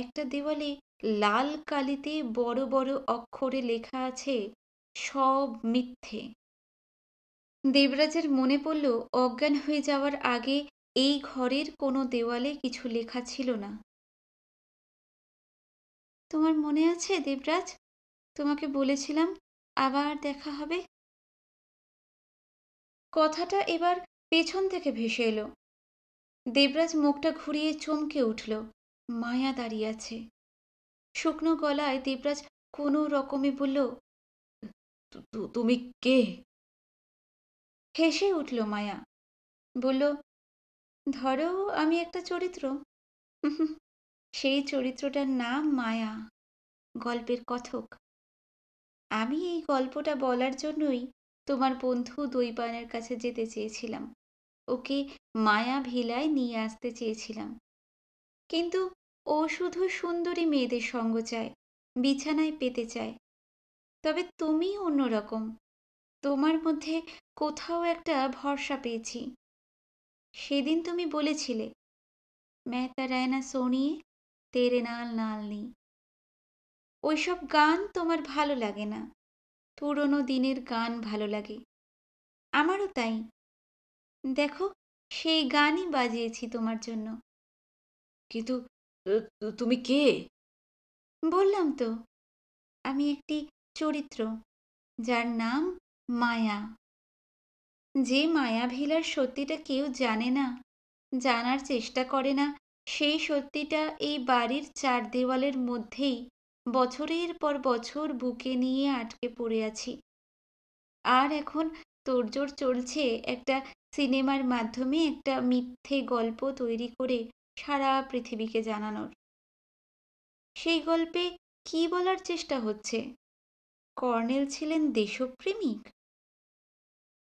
একটা দেওয়ালে লাল কালিতে বড় বড় অক্ষরে লেখা আছে সব মিথ্যে দেবরাজের মনে পড়ল অজ্ঞান হয়ে যাওয়ার আগে এই ঘরের কোনো দেওয়ালে কিছু লেখা ছিল না তোমার মনে আছে দেবরাজ তোমাকে বলেছিলাম আবার দেখা হবে কথাটা এবার পেছন থেকে ভেসে এলো দেবরাজ মুখটা ঘুরিয়ে চমকে উঠল মায়া দাঁড়িয়ে আছে শুকনো গলায় দেবরাজ কোনো রকমে বলল তুমি কে হেসে উঠল মায়া বলল ধরো আমি একটা চরিত্র সেই চরিত্রটার নাম মায়া গল্পের কথক আমি এই গল্পটা বলার জন্যই তোমার বন্ধু দৈবানের কাছে যেতে চেয়েছিলাম ওকে মায়া ভিলায় নিয়ে আসতে চেয়েছিলাম কিন্তু ও শুধু সুন্দরী মেয়েদের সঙ্গ চায় বিছানায় পেতে চায় তবে তুমি অন্যরকম তোমার মধ্যে কোথাও একটা ভরসা পেয়েছি সেদিন তুমি বলেছিলে মেহতা রায়না সোনিয়ে তেরে নাল ওই ওইসব গান তোমার ভালো লাগে না পুরনো দিনের গান ভালো লাগে আমারও তাই দেখো সেই গানই বাজিয়েছি তোমার জন্য কিন্তু তুমি কে বললাম তো আমি একটি চরিত্র যার নাম মায়া যে মায়াভিলার সত্যিটা কেউ জানে না জানার চেষ্টা করে না সেই সত্যিটা এই বাড়ির চার দেওয়ালের মধ্যেই বছরের পর বছর বুকে নিয়ে আটকে পড়ে আছি আর এখন তোড়জোড় চলছে একটা সিনেমার মাধ্যমে একটা মিথ্যে গল্প তৈরি করে সারা পৃথিবীকে জানানোর সেই গল্পে কি বলার চেষ্টা হচ্ছে কর্নেল ছিলেন দেশপ্রেমিক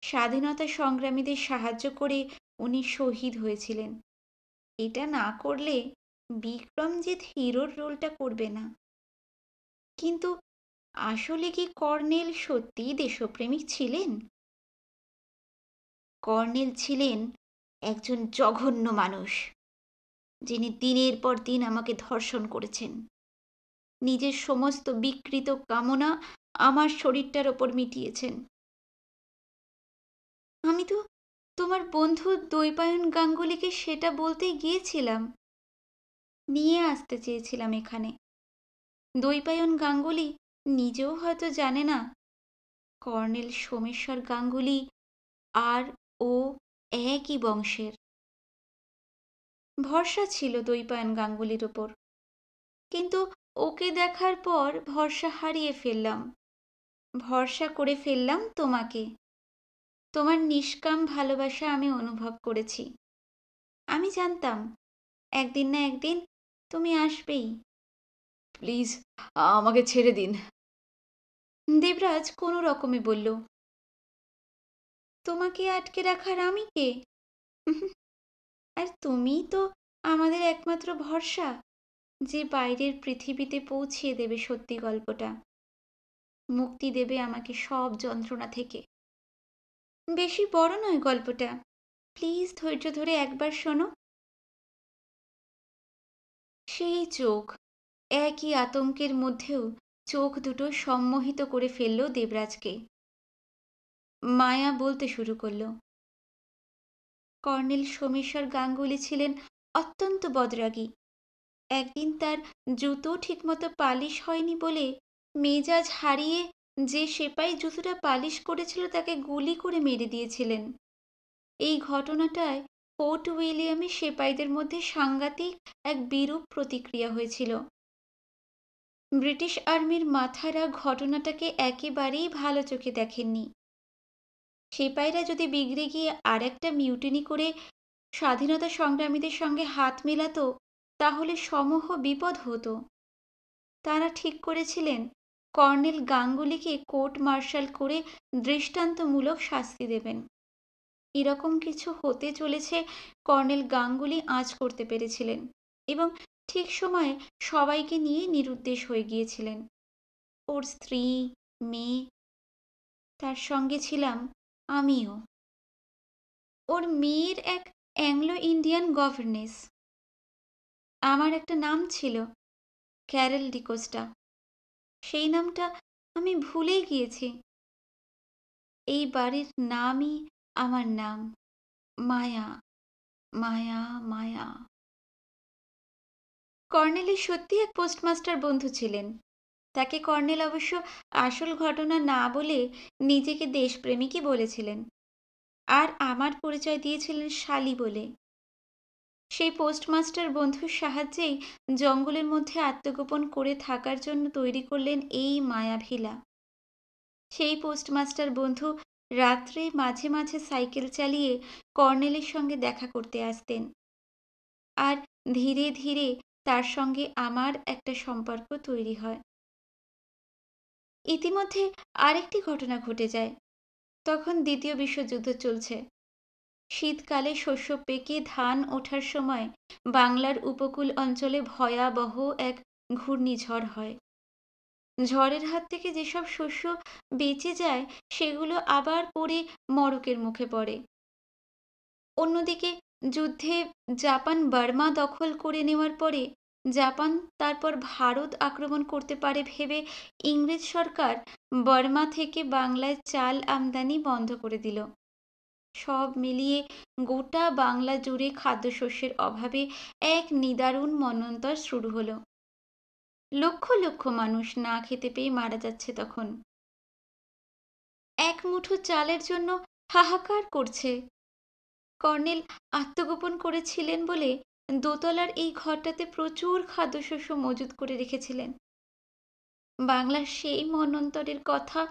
স্বাধীনতা সংগ্রামীদের সাহায্য করে উনি শহীদ হয়েছিলেন এটা না করলে বিক্রমজিৎ হিরোর রোলটা করবে না কিন্তু আসলে কি কর্নেল সত্যিই দেশপ্রেমিক ছিলেন কর্নেল ছিলেন একজন জঘন্য মানুষ যিনি দিনের পর দিন আমাকে ধর্ষণ করেছেন নিজের সমস্ত বিকৃত কামনা আমার শরীরটার ওপর মিটিয়েছেন আমি তো তোমার বন্ধু দৈপায়ন গাঙ্গুলিকে সেটা বলতে গিয়েছিলাম নিয়ে আসতে চেয়েছিলাম এখানে দৈপায়ন গাঙ্গুলি নিজেও হয়তো জানে না কর্নেল সোমেশ্বর গাঙ্গুলি আর ও একই বংশের ভরসা ছিল দৈপায়ন গাঙ্গুলির ওপর কিন্তু ওকে দেখার পর ভরসা হারিয়ে ফেললাম ভরসা করে ফেললাম তোমাকে তোমার নিষ্কাম ভালোবাসা আমি অনুভব করেছি আমি জানতাম একদিন না একদিন তুমি আসবেই প্লিজ আমাকে ছেড়ে দিন দেবরাজ কোনো রকমে বলল তোমাকে আটকে রাখার আমি কে আর তুমি তো আমাদের একমাত্র ভরসা যে বাইরের পৃথিবীতে পৌঁছিয়ে দেবে সত্যি গল্পটা মুক্তি দেবে আমাকে সব যন্ত্রণা থেকে বেশি বড় নয় গল্পটা প্লিজ ধৈর্য ধরে একবার শোনো সেই চোখ একই আতঙ্কের মধ্যেও চোখ দুটো সম্মোহিত করে ফেলল দেবরাজকে মায়া বলতে শুরু করল কর্নেল সোমেশ্বর গাঙ্গুলি ছিলেন অত্যন্ত বদরাগী একদিন তার জুতো ঠিকমতো পালিশ হয়নি বলে মেজাজ হারিয়ে যে সেপাই জুতোটা পালিশ করেছিল তাকে গুলি করে মেরে দিয়েছিলেন এই ঘটনাটায় ফোর্ট উইলিয়ামে সেপাইদের মধ্যে সাংঘাতিক এক বিরূপ প্রতিক্রিয়া হয়েছিল ব্রিটিশ আর্মির মাথারা ঘটনাটাকে একেবারেই ভালো চোখে দেখেননি সেপাইরা যদি বিগড়ে গিয়ে আর একটা মিউটিনি করে স্বাধীনতা সংগ্রামীদের সঙ্গে হাত মেলাতো তাহলে সমূহ বিপদ হতো তারা ঠিক করেছিলেন কর্নেল গাঙ্গুলিকে কোর্ট মার্শাল করে দৃষ্টান্তমূলক শাস্তি দেবেন এরকম কিছু হতে চলেছে কর্নেল গাঙ্গুলি আজ করতে পেরেছিলেন এবং ঠিক সময়ে সবাইকে নিয়ে নিরুদ্দেশ হয়ে গিয়েছিলেন ওর স্ত্রী মেয়ে তার সঙ্গে ছিলাম আমিও ওর মেয়ের এক অ্যাংলো ইন্ডিয়ান গভর্নেস আমার একটা নাম ছিল ক্যারেল ডিকোস্টা সেই নামটা আমি ভুলেই গিয়েছি এই বাড়ির নামই আমার নাম মায়া মায়া মায়া কর্নেলি সত্যি এক পোস্টমাস্টার বন্ধু ছিলেন তাকে কর্নেল অবশ্য আসল ঘটনা না বলে নিজেকে দেশপ্রেমিকই বলেছিলেন আর আমার পরিচয় দিয়েছিলেন শালি বলে সেই পোস্টমাস্টার বন্ধুর সাহায্যেই জঙ্গলের মধ্যে আত্মগোপন করে থাকার জন্য তৈরি করলেন এই মায়াভিলা সেই পোস্টমাস্টার বন্ধু রাত্রে মাঝে মাঝে সাইকেল চালিয়ে কর্নেলের সঙ্গে দেখা করতে আসতেন আর ধীরে ধীরে তার সঙ্গে আমার একটা সম্পর্ক তৈরি হয় ইতিমধ্যে আরেকটি ঘটনা ঘটে যায় তখন দ্বিতীয় বিশ্বযুদ্ধ চলছে শীতকালে শস্য পেকে ধান ওঠার সময় বাংলার উপকূল অঞ্চলে ভয়াবহ এক ঘূর্ণিঝড় হয় ঝড়ের হাত থেকে যেসব শস্য বেঁচে যায় সেগুলো আবার পরে মরকের মুখে পড়ে অন্যদিকে যুদ্ধে জাপান বার্মা দখল করে নেওয়ার পরে জাপান তারপর ভারত আক্রমণ করতে পারে ভেবে ইংরেজ সরকার বার্মা থেকে বাংলায় চাল আমদানি বন্ধ করে দিল সব মিলিয়ে গোটা বাংলা জুড়ে খাদ্যশস্যের অভাবে এক নিদারুণ মনন্তর শুরু হলো লক্ষ লক্ষ মানুষ না খেতে পেয়ে মারা যাচ্ছে তখন এক মুঠো চালের জন্য হাহাকার করছে কর্নেল আত্মগোপন করেছিলেন বলে দোতলার এই ঘরটাতে প্রচুর খাদ্যশস্য মজুত করে রেখেছিলেন বাংলার সেই মনন্তরের কথা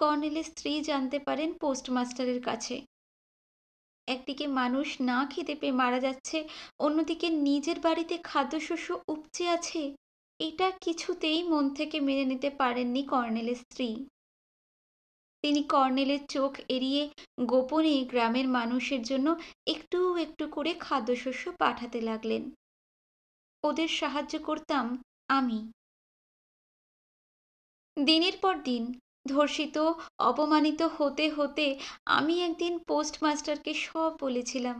কর্নেলের স্ত্রী জানতে পারেন পোস্টমাস্টারের কাছে একদিকে মানুষ না খেতে পেয়ে মারা যাচ্ছে অন্যদিকে নিজের বাড়িতে খাদ্যশস্য উপচে আছে এটা কিছুতেই মন থেকে মেনে নিতে পারেননি কর্নেলের স্ত্রী তিনি কর্নেলের চোখ এড়িয়ে গোপনে গ্রামের মানুষের জন্য একটু একটু করে খাদ্যশস্য পাঠাতে লাগলেন ওদের সাহায্য করতাম আমি দিনের পর দিন ধর্ষিত অপমানিত হতে হতে আমি একদিন পোস্টমাস্টারকে সব বলেছিলাম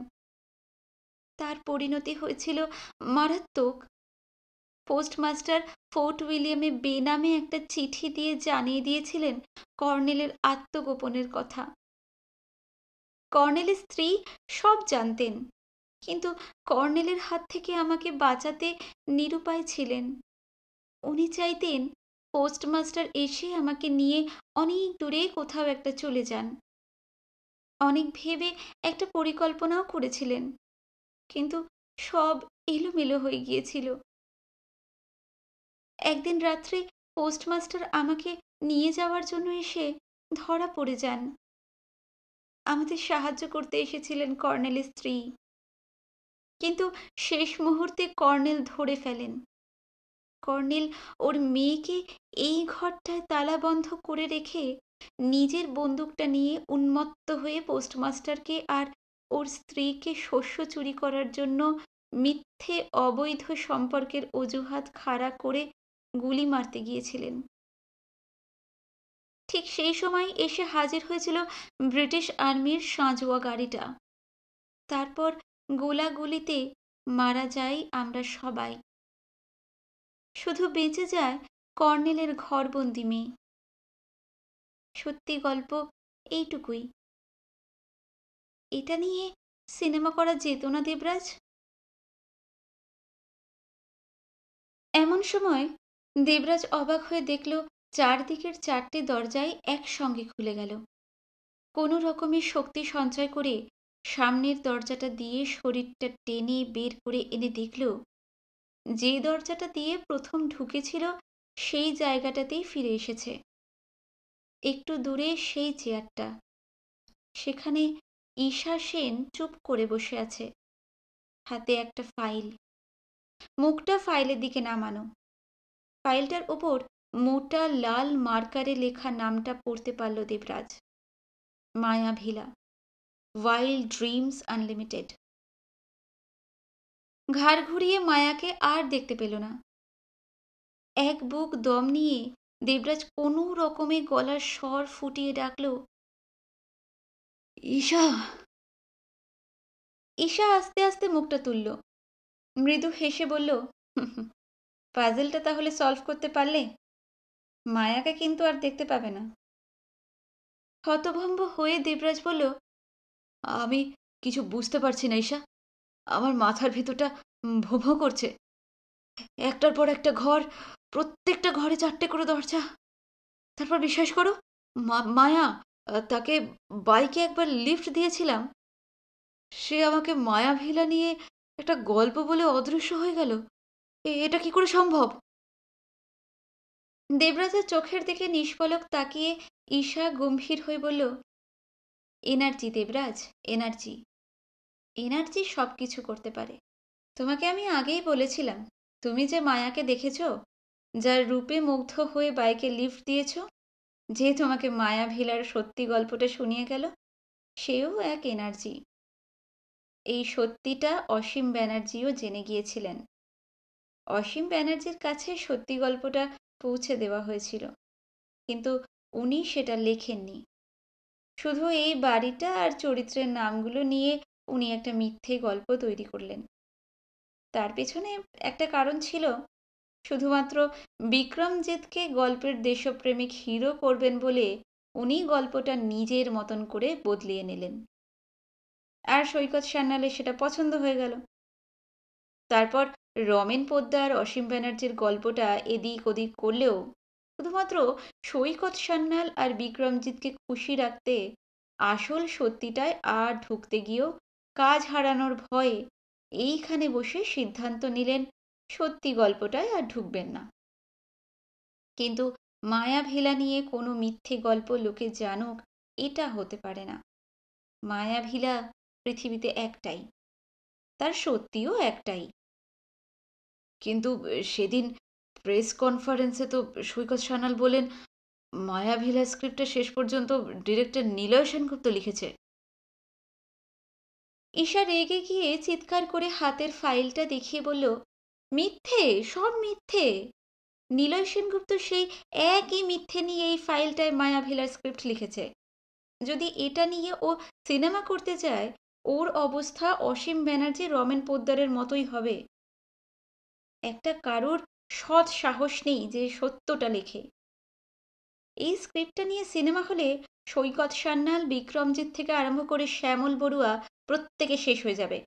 তার পরিণতি হয়েছিল মারাত্মক পোস্টমাস্টার ফোর্ট উইলিয়ামে বেনামে একটা চিঠি দিয়ে জানিয়ে দিয়েছিলেন কর্নেলের আত্মগোপনের কথা কর্নেলের স্ত্রী সব জানতেন কিন্তু কর্নেলের হাত থেকে আমাকে বাঁচাতে নিরুপায় ছিলেন উনি চাইতেন পোস্টমাস্টার এসে আমাকে নিয়ে অনেক দূরে কোথাও একটা চলে যান অনেক ভেবে একটা পরিকল্পনাও করেছিলেন কিন্তু সব এলোমেলো হয়ে গিয়েছিল একদিন রাত্রে পোস্টমাস্টার আমাকে নিয়ে যাওয়ার জন্য এসে ধরা পড়ে যান আমাদের সাহায্য করতে এসেছিলেন কর্নেলের স্ত্রী কিন্তু শেষ মুহূর্তে কর্নেল ধরে ফেলেন কর্নেল ওর মেয়েকে এই ঘরটায় তালা বন্ধ করে রেখে নিজের বন্দুকটা নিয়ে উন্মত্ত হয়ে পোস্টমাস্টারকে আর ওর স্ত্রীকে শস্য চুরি করার জন্য মিথ্যে অবৈধ সম্পর্কের অজুহাত খাড়া করে গুলি মারতে গিয়েছিলেন ঠিক সেই সময় এসে হাজির হয়েছিল ব্রিটিশ আর্মির সাঁজোয়া গাড়িটা তারপর গোলাগুলিতে মারা যাই আমরা সবাই শুধু বেঁচে যায় কর্নেলের ঘরবন্দি মেয়ে সত্যি গল্প এইটুকুই এটা নিয়ে সিনেমা করা যেত না দেবরাজ এমন সময় দেবরাজ অবাক হয়ে দেখল চারদিকের চারটে দরজাই একসঙ্গে খুলে গেল কোনো রকমের শক্তি সঞ্চয় করে সামনের দরজাটা দিয়ে শরীরটা টেনে বের করে এনে দেখল যে দরজাটা দিয়ে প্রথম ঢুকেছিল সেই জায়গাটাতেই ফিরে এসেছে একটু দূরে সেই চেয়ারটা সেখানে ঈশা সেন চুপ করে বসে আছে হাতে একটা ফাইল মুখটা ফাইলের দিকে নামানো ফাইলটার ওপর মোটা লাল মার্কারে লেখা নামটা পড়তে পারল Debraj Maya Villa wild dreams unlimited ঘাড় ঘুরিয়ে মায়াকে আর দেখতে পেল না এক বুক দম নিয়ে দেবরাজ কোনো রকমে গলার স্বর ফুটিয়ে ডাকল ঈশা ঈশা আস্তে আস্তে মুখটা তুলল মৃদু হেসে বলল পাজেলটা তাহলে সলভ করতে পারলে মায়াকে কিন্তু আর দেখতে পাবে না হতভম্ব হয়ে দেবরাজ বলল আমি কিছু বুঝতে পারছি না ঈশা আমার মাথার ভেতরটা ভোঁ করছে একটার পর একটা ঘর প্রত্যেকটা ঘরে চারটে করে দরজা তারপর বিশ্বাস করো মায়া তাকে বাইকে একবার লিফট দিয়েছিলাম সে আমাকে মায়া ভিলা নিয়ে একটা গল্প বলে অদৃশ্য হয়ে গেল এটা কি করে সম্ভব দেবরাজের চোখের দিকে নিষ্পলক তাকিয়ে ঈশা গম্ভীর হয়ে বলল এনার্জি দেবরাজ এনার্জি এনার্জি সব কিছু করতে পারে তোমাকে আমি আগেই বলেছিলাম তুমি যে মায়াকে দেখেছ যার রূপে মুগ্ধ হয়ে বাইকে লিফট দিয়েছ যে তোমাকে মায়া ভিলার সত্যি গল্পটা শুনিয়ে গেল সেও এক এনার্জি এই সত্যিটা অসীম ব্যানার্জিও জেনে গিয়েছিলেন অসীম ব্যানার্জির কাছে সত্যি গল্পটা পৌঁছে দেওয়া হয়েছিল কিন্তু উনি সেটা লেখেননি শুধু এই বাড়িটা আর চরিত্রের নামগুলো নিয়ে উনি একটা মিথ্যে গল্প তৈরি করলেন তার পেছনে একটা কারণ ছিল শুধুমাত্র বিক্রমজিৎকে গল্পের দেশপ্রেমিক হিরো করবেন বলে উনি গল্পটা নিজের মতন করে বদলিয়ে নিলেন আর সৈকত সান্নালে সেটা পছন্দ হয়ে গেল তারপর রমেন পোদ্দার অসীম ব্যানার্জির গল্পটা এদিক ওদিক করলেও শুধুমাত্র সৈকত সান্যাল আর বিক্রমজিৎকে খুশি রাখতে আসল সত্যিটায় আর ঢুকতে গিয়েও কাজ হারানোর ভয়ে এইখানে বসে সিদ্ধান্ত নিলেন সত্যি গল্পটায় আর ঢুকবেন না কিন্তু মায়া ভেলা নিয়ে কোনো মিথ্যে গল্প লোকে জানুক এটা হতে পারে না মায়া ভিলা পৃথিবীতে একটাই তার সত্যিও একটাই কিন্তু সেদিন প্রেস কনফারেন্সে তো সৈকত সানাল বলেন মায়াভিলা স্ক্রিপ্টটা শেষ পর্যন্ত ডিরেক্টর নিলয় সেনগুপ্ত লিখেছে ঈশা রেগে গিয়ে চিৎকার করে হাতের ফাইলটা দেখিয়ে বলল মিথ্যে সব মিথ্যে নিলয় সেনগুপ্ত সেই একই মিথ্যে নিয়ে এই ফাইলটায় মায়া ভেলার স্ক্রিপ্ট লিখেছে যদি এটা নিয়ে ও সিনেমা করতে চায় ওর অবস্থা অসীম ব্যানার্জি রমেন পোদ্দারের মতোই হবে একটা কারুর সৎ সাহস নেই যে সত্যটা লেখে এই স্ক্রিপ্টটা নিয়ে সিনেমা হলে সৈকত সান্যাল বিক্রমজিৎ থেকে আরম্ভ করে শ্যামল বড়ুয়া প্রত্যেকে শেষ হয়ে যাবে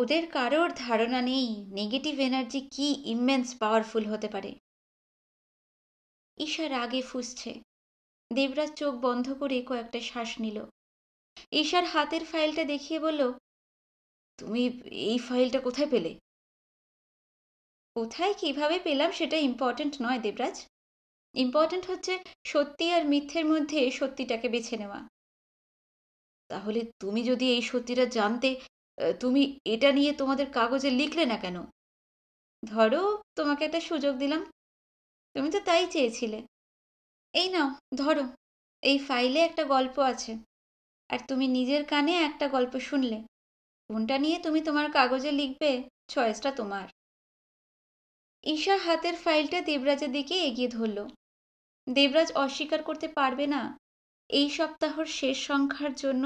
ওদের কারোর ধারণা নেই নেগেটিভ এনার্জি কি ইমেন্স পাওয়ারফুল হতে পারে ঈশা রাগে ফুসছে দেবরাজ চোখ বন্ধ করে কয়েকটা শ্বাস নিল ঈশার হাতের ফাইলটা দেখিয়ে বলল তুমি এই ফাইলটা কোথায় পেলে কোথায় কিভাবে পেলাম সেটা ইম্পর্ট্যান্ট নয় দেবরাজ ইম্পর্ট্যান্ট হচ্ছে সত্যি আর মিথ্যের মধ্যে সত্যিটাকে বেছে নেওয়া তাহলে তুমি যদি এই সত্যিটা জানতে তুমি এটা নিয়ে তোমাদের কাগজে লিখলে না কেন ধরো তোমাকে একটা সুযোগ দিলাম তুমি তো তাই চেয়েছিলে এই নাও ধরো এই ফাইলে একটা গল্প আছে আর তুমি নিজের কানে একটা গল্প শুনলে কোনটা নিয়ে তুমি তোমার কাগজে লিখবে চয়েসটা তোমার ঈশা হাতের ফাইলটা দেবরাজের দিকে এগিয়ে ধরল দেবরাজ অস্বীকার করতে পারবে না এই সপ্তাহর শেষ সংখ্যার জন্য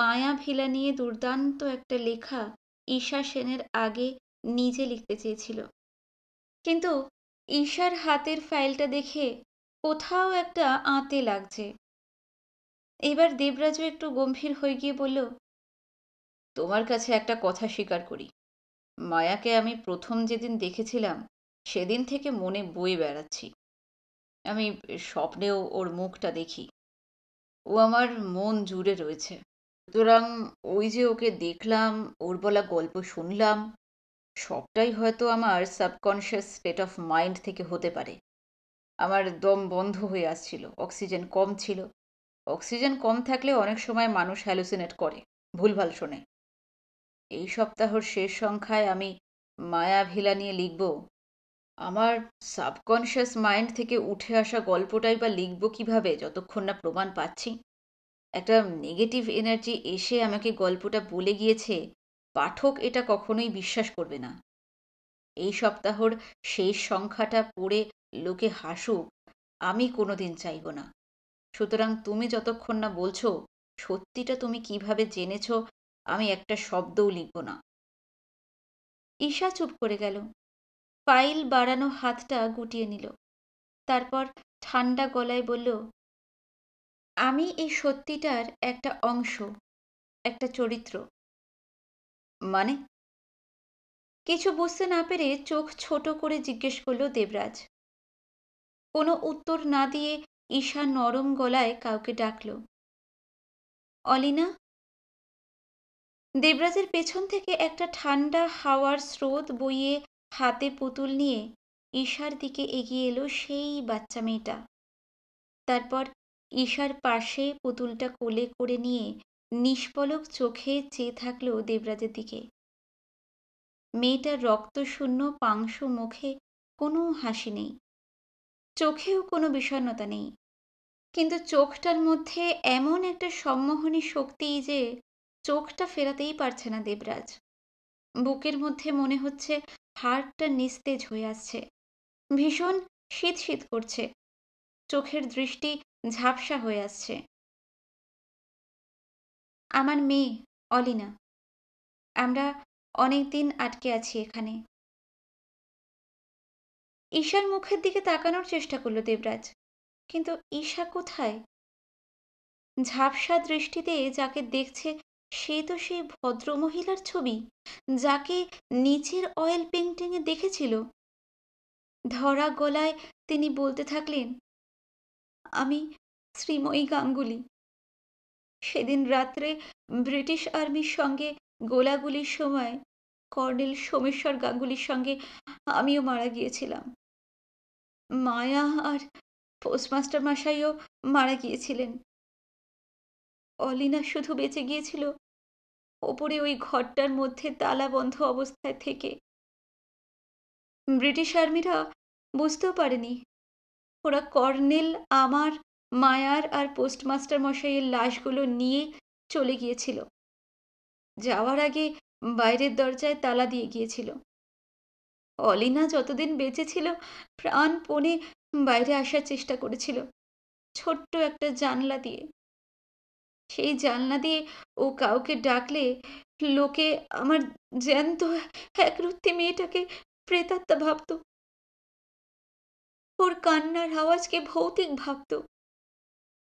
মায়া ভিলা নিয়ে দুর্দান্ত একটা লেখা ঈশা সেনের আগে নিজে লিখতে চেয়েছিল কিন্তু ঈশার হাতের ফাইলটা দেখে কোথাও একটা আঁতে লাগছে এবার দেবরাজও একটু গম্ভীর হয়ে গিয়ে বলল তোমার কাছে একটা কথা স্বীকার করি মায়াকে আমি প্রথম যেদিন দেখেছিলাম সেদিন থেকে মনে বয়ে বেড়াচ্ছি আমি স্বপ্নেও ওর মুখটা দেখি ও আমার মন জুড়ে রয়েছে সুতরাং ওই যে ওকে দেখলাম ওর বলা গল্প শুনলাম সবটাই হয়তো আমার সাবকনশিয়াস স্টেট অফ মাইন্ড থেকে হতে পারে আমার দম বন্ধ হয়ে আসছিল অক্সিজেন কম ছিল অক্সিজেন কম থাকলে অনেক সময় মানুষ হ্যালুসিনেট করে ভুলভাল শোনে এই সপ্তাহর শেষ সংখ্যায় আমি মায়া ভিলা নিয়ে লিখব আমার সাবকনশিয়াস মাইন্ড থেকে উঠে আসা গল্পটাই বা লিখব কিভাবে যতক্ষণ না প্রমাণ পাচ্ছি একটা নেগেটিভ এনার্জি এসে আমাকে গল্পটা বলে গিয়েছে পাঠক এটা কখনোই বিশ্বাস করবে না এই সপ্তাহর শেষ সংখ্যাটা পড়ে লোকে হাসুক আমি কোনোদিন চাইব না সুতরাং তুমি যতক্ষণ না বলছো সত্যিটা তুমি কিভাবে জেনেছ আমি একটা শব্দও লিখব না ঈশা চুপ করে গেল পাইল বাড়ানো হাতটা গুটিয়ে নিল তারপর ঠান্ডা গলায় বলল আমি এই সত্যিটার একটা অংশ একটা চরিত্র মানে কিছু বুঝতে না পেরে চোখ ছোট করে জিজ্ঞেস করল দেবরাজ কোনো উত্তর না দিয়ে ঈশা নরম গলায় কাউকে ডাকল অলিনা দেবরাজের পেছন থেকে একটা ঠান্ডা হাওয়ার স্রোত বইয়ে হাতে পুতুল নিয়ে ঈশার দিকে এগিয়ে এলো সেই বাচ্চা মেয়েটা তারপর ঈশার পাশে পুতুলটা কোলে করে নিয়ে নিষ্পলক চোখে চেয়ে থাকলো দেবরাজের দিকে মেয়েটার রক্তশূন্য পাংশ মুখে কোনো হাসি নেই চোখেও কোনো বিষণ্নতা নেই কিন্তু চোখটার মধ্যে এমন একটা সম্মোহনী শক্তি যে চোখটা ফেরাতেই পারছে না দেবরাজ বুকের মধ্যে মনে হচ্ছে হাড়টা নিস্তেজ হয়ে আসছে ভীষণ শীত শীত করছে চোখের দৃষ্টি ঝাপসা হয়ে আসছে আমার মেয়ে অলিনা আমরা অনেক দিন আটকে আছি এখানে ঈশার মুখের দিকে তাকানোর চেষ্টা করলো দেবরাজ কিন্তু ঈশা কোথায় ঝাপসা দৃষ্টিতে যাকে দেখছে সে তো সেই ভদ্রমহিলার ছবি যাকে নিচের অয়েল পেন্টিংয়ে দেখেছিল ধরা গলায় তিনি বলতে থাকলেন আমি শ্রীময়ী গাঙ্গুলি সেদিন রাত্রে ব্রিটিশ আর্মির সঙ্গে গোলাগুলির সময় কর্নেল সোমেশ্বর গাঙ্গুলির সঙ্গে আমিও মারা গিয়েছিলাম মায়া আর পোস্টমাস্টার মশাইও মারা গিয়েছিলেন অলিনা শুধু বেঁচে গিয়েছিল ওপরে ওই ঘরটার মধ্যে তালা বন্ধ অবস্থায় থেকে ব্রিটিশ আর্মিরা বুঝতেও পারেনি ওরা কর্নেল আমার মায়ার আর পোস্টমাস্টার মশাইয়ের লাশগুলো নিয়ে চলে গিয়েছিল যাওয়ার আগে বাইরের দরজায় তালা দিয়ে গিয়েছিল অলিনা যতদিন বেঁচেছিল প্রাণ প্রাণপণে বাইরে আসার চেষ্টা করেছিল ছোট্ট একটা জানলা দিয়ে সেই জানলা দিয়ে ও কাউকে ডাকলে লোকে আমার জ্যান্ত একরত্তি মেয়েটাকে প্রেতাত্মা ভাবত ওর কান্নার আওয়াজকে ভৌতিক ভাবত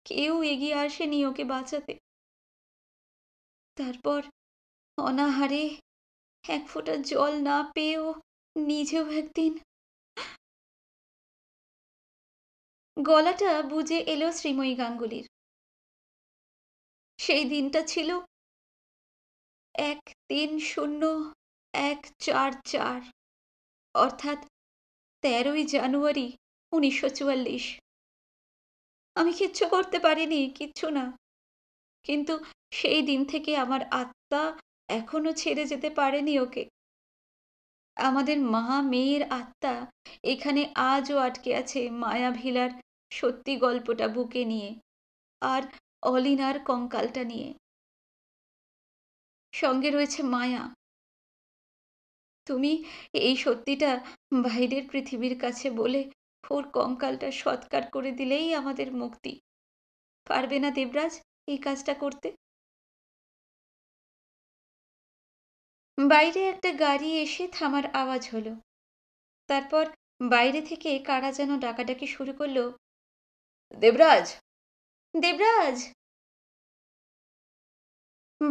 কেউ এগিয়ে আসেনি ওকে বাঁচাতে তারপর অনাহারে এক ফোঁটা জল না পেয়েও নিজেও একদিন গলাটা বুঝে এলো শ্রীময়ী গাঙ্গুলির সেই দিনটা ছিল এক তিন শূন্য এক চার চার অর্থাৎ তেরোই জানুয়ারি উনিশশো চুয়াল্লিশ আমি কিচ্ছু করতে পারিনি কিচ্ছু না কিন্তু সেই দিন থেকে আমার আত্মা এখনো ছেড়ে যেতে পারেনি ওকে আমাদের মা মেয়ের আত্মা এখানে আজও আটকে আছে মায়াভিলার সত্যি গল্পটা বুকে নিয়ে আর অলিনার কঙ্কালটা নিয়ে সঙ্গে রয়েছে মায়া তুমি এই সত্যিটা বাইরের পৃথিবীর কাছে বলে ওর কঙ্কালটা সৎকার করে দিলেই আমাদের মুক্তি পারবে না দেবরাজ এই কাজটা করতে বাইরে একটা গাড়ি এসে থামার আওয়াজ হলো তারপর বাইরে থেকে কারা যেন ডাকাডাকি শুরু করলো দেবরাজ দেবরাজ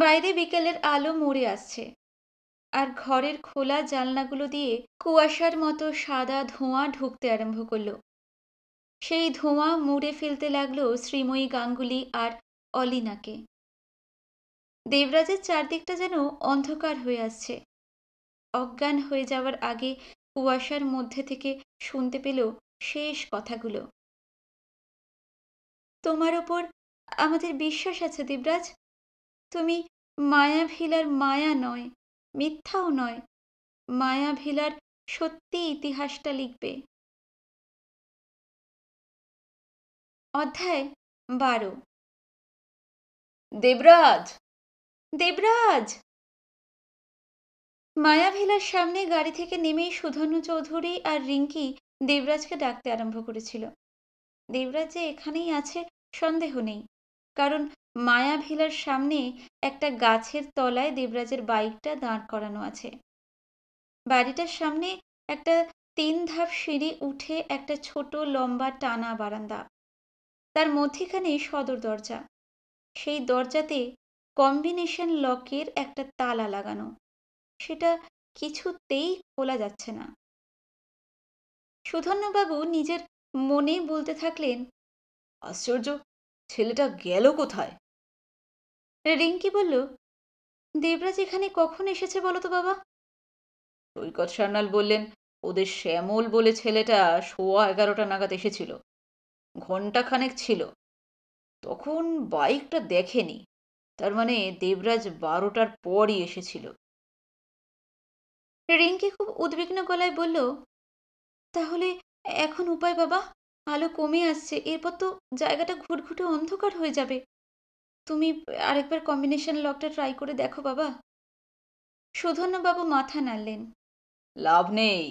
বাইরে বিকেলের আলো মরে আসছে আর ঘরের খোলা জানলাগুলো দিয়ে কুয়াশার মতো সাদা ধোঁয়া ঢুকতে আরম্ভ করল সেই ধোঁয়া মুড়ে ফেলতে লাগলো শ্রীময়ী গাঙ্গুলি আর অলিনাকে দেবরাজের চারদিকটা যেন অন্ধকার হয়ে আসছে অজ্ঞান হয়ে যাওয়ার আগে কুয়াশার মধ্যে থেকে শুনতে পেল শেষ কথাগুলো তোমার ওপর আমাদের বিশ্বাস আছে দেবরাজ তুমি মায়া ভিলার মায়া নয় মিথ্যাও নয় মায়া ভিলার সত্যি ইতিহাসটা লিখবে অধ্যায় বারো দেবরাজ দেবরাজ মায়াভিলার সামনে গাড়ি থেকে নেমেই সুধনু চৌধুরী আর রিঙ্কি দেবরাজকে ডাকতে আরম্ভ করেছিল দেবরাজ যে এখানেই আছে সন্দেহ নেই কারণ মায়া ভিলার সামনে একটা গাছের তলায় দেবরাজের বাইকটা দাঁড় করানো আছে বাড়িটার সামনে একটা তিন ধাপ সিঁড়ি উঠে একটা ছোট লম্বা টানা বারান্দা তার মধ্যেখানে সদর দরজা সেই দরজাতে কম্বিনেশন লকের একটা তালা লাগানো সেটা কিছুতেই খোলা যাচ্ছে না সুধন্যবাবু নিজের মনে বলতে থাকলেন আশ্চর্য ছেলেটা গেল কোথায় রিঙ্কি বলল দেবরাজ এখানে কখন এসেছে বলো তো বাবা সৈকত সান্যাল বললেন ওদের শ্যামল বলে ছেলেটা সোয়া এগারোটা নাগাদ এসেছিল ঘন্টাখানেক ছিল তখন বাইকটা দেখেনি তার মানে দেবরাজ বারোটার পরই এসেছিল রিঙ্কি খুব উদ্বিগ্ন গলায় বলল তাহলে এখন উপায় বাবা আলো কমে আসছে এরপর তো জায়গাটা ঘুটঘুটে অন্ধকার হয়ে যাবে তুমি আরেকবার কম্বিনেশন লকটা ট্রাই করে দেখো বাবা বাবু মাথা নাড়লেন লাভ নেই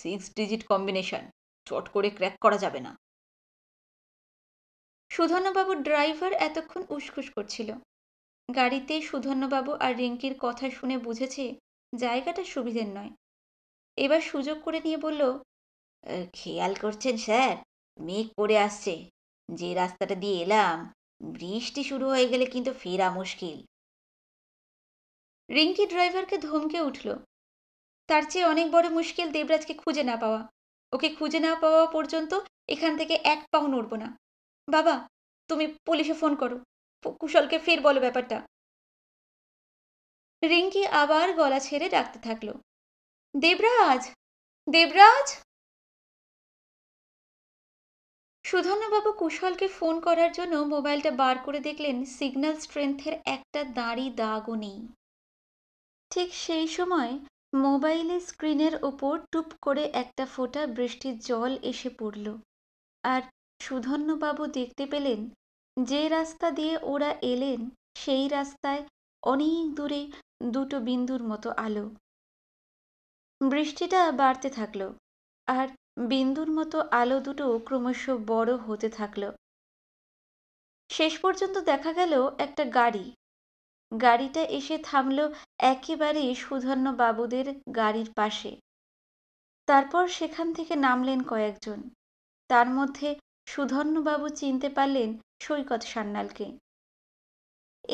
সিক্স ডিজিট কম্বিনেশন চট করে ক্র্যাক করা যাবে না সুধন্যবাবুর ড্রাইভার এতক্ষণ উসখুস করছিল গাড়িতে সুধন্যবাবু আর রিঙ্কির কথা শুনে বুঝেছে জায়গাটা সুবিধের নয় এবার সুযোগ করে নিয়ে বলল খেয়াল করছেন স্যার মেঘ পড়ে আসছে যে রাস্তাটা দিয়ে এলাম বৃষ্টি শুরু হয়ে গেলে কিন্তু ফেরা মুশকিল রিঙ্কি ড্রাইভারকে ধমকে উঠল তার চেয়ে অনেক বড় মুশকিল দেবরাজকে খুঁজে না পাওয়া ওকে খুঁজে না পাওয়া পর্যন্ত এখান থেকে এক পাও নড়ব না বাবা তুমি পুলিশে ফোন করো কুশলকে ফের বলো ব্যাপারটা রিঙ্কি আবার গলা ছেড়ে ডাকতে থাকলো দেবরাজ দেবরাজ সুধন্যবাবু কুশলকে ফোন করার জন্য মোবাইলটা বার করে দেখলেন সিগন্যাল স্ট্রেংথের একটা দাঁড়ি দাগও নেই ঠিক সেই সময় মোবাইলে স্ক্রিনের ওপর টুপ করে একটা ফোঁটা বৃষ্টির জল এসে পড়ল আর সুধন্যবাবু দেখতে পেলেন যে রাস্তা দিয়ে ওরা এলেন সেই রাস্তায় অনেক দূরে দুটো বিন্দুর মতো আলো বৃষ্টিটা বাড়তে থাকলো আর বিন্দুর মতো আলো দুটো ক্রমশ বড় হতে থাকল শেষ পর্যন্ত দেখা গেল একটা গাড়ি গাড়িটা এসে থামল একেবারে সুধন্য বাবুদের গাড়ির পাশে তারপর সেখান থেকে নামলেন কয়েকজন তার মধ্যে সুধন্যবাবু চিনতে পারলেন সৈকত সান্যালকে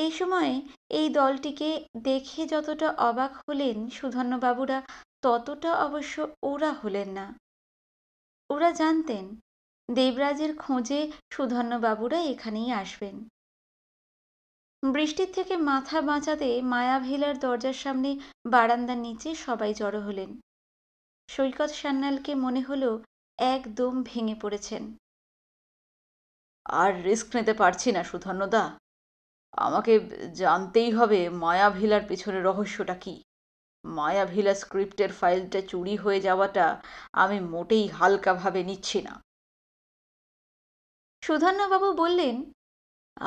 এই সময়ে এই দলটিকে দেখে যতটা অবাক হলেন সুধন্যবাবুরা ততটা অবশ্য ওরা হলেন না ওরা জানতেন দেবরাজের খোঁজে সুধন্যবাবুরা এখানেই আসবেন বৃষ্টির থেকে মাথা বাঁচাতে মায়াভিলার দরজার সামনে বারান্দার নিচে সবাই জড়ো হলেন সৈকত সান্যালকে মনে হলো একদম ভেঙে পড়েছেন আর রিস্ক নিতে পারছি না সুধন্যদা আমাকে জানতেই হবে মায়াভিলার পেছনে রহস্যটা কী মায়াভিলা স্ক্রিপ্টের ফাইলটা চুরি হয়ে যাওয়াটা আমি মোটেই হালকাভাবে নিচ্ছি না সুধন্যাবাবু বললেন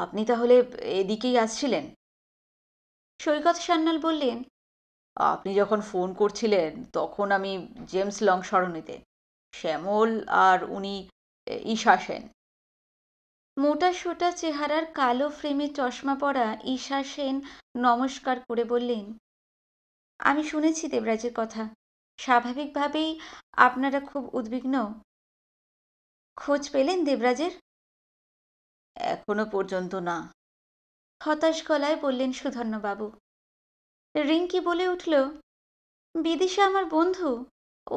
আপনি তাহলে এদিকেই আসছিলেন সৈকত সান্যাল বললেন আপনি যখন ফোন করছিলেন তখন আমি জেমস লং সরণিতে শ্যামল আর উনি ঈশা সেন মোটা সোটা চেহারার কালো ফ্রেমে চশমা পরা ঈশা সেন নমস্কার করে বললেন আমি শুনেছি দেবরাজের কথা স্বাভাবিকভাবেই আপনারা খুব উদ্বিগ্ন খোঁজ পেলেন দেবরাজের এখনো পর্যন্ত না হতাশ গলায় বললেন সুধন্যবাবু রিঙ্কি বলে উঠল বিদেশে আমার বন্ধু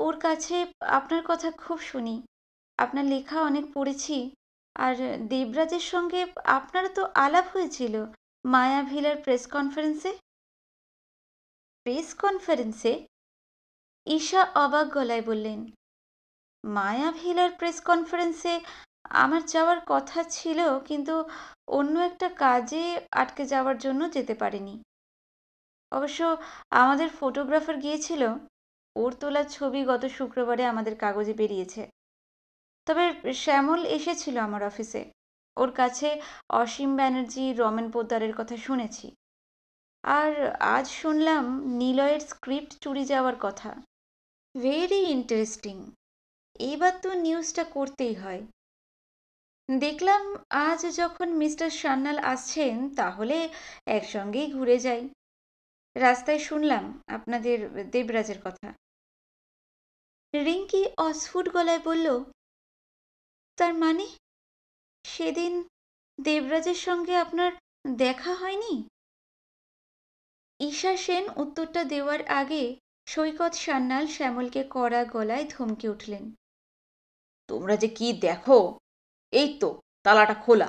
ওর কাছে আপনার কথা খুব শুনি আপনার লেখা অনেক পড়েছি আর দেবরাজের সঙ্গে আপনার তো আলাপ হয়েছিল মায়াভিলার প্রেস কনফারেন্সে প্রেস কনফারেন্সে ঈশা অবাক গলায় বললেন মায়া ভিলার প্রেস কনফারেন্সে আমার যাওয়ার কথা ছিল কিন্তু অন্য একটা কাজে আটকে যাওয়ার জন্য যেতে পারিনি অবশ্য আমাদের ফটোগ্রাফার গিয়েছিল ওর তোলা ছবি গত শুক্রবারে আমাদের কাগজে বেরিয়েছে তবে শ্যামল এসেছিল আমার অফিসে ওর কাছে অসীম ব্যানার্জি রমেন পোদ্দারের কথা শুনেছি আর আজ শুনলাম নিলয়ের স্ক্রিপ্ট চুরি যাওয়ার কথা ভেরি ইন্টারেস্টিং এবার তো নিউজটা করতেই হয় দেখলাম আজ যখন মিস্টার সান্নাল আসছেন তাহলে একসঙ্গেই ঘুরে যাই রাস্তায় শুনলাম আপনাদের দেবরাজের কথা রিঙ্কি অস্ফুট গলায় বলল তার মানে সেদিন দেবরাজের সঙ্গে আপনার দেখা হয়নি ঈশা সেন উত্তরটা দেওয়ার আগে সৈকত সান্যাল শ্যামলকে কড়া গলায় ধমকে উঠলেন তোমরা যে কি দেখো এই তো তালাটা খোলা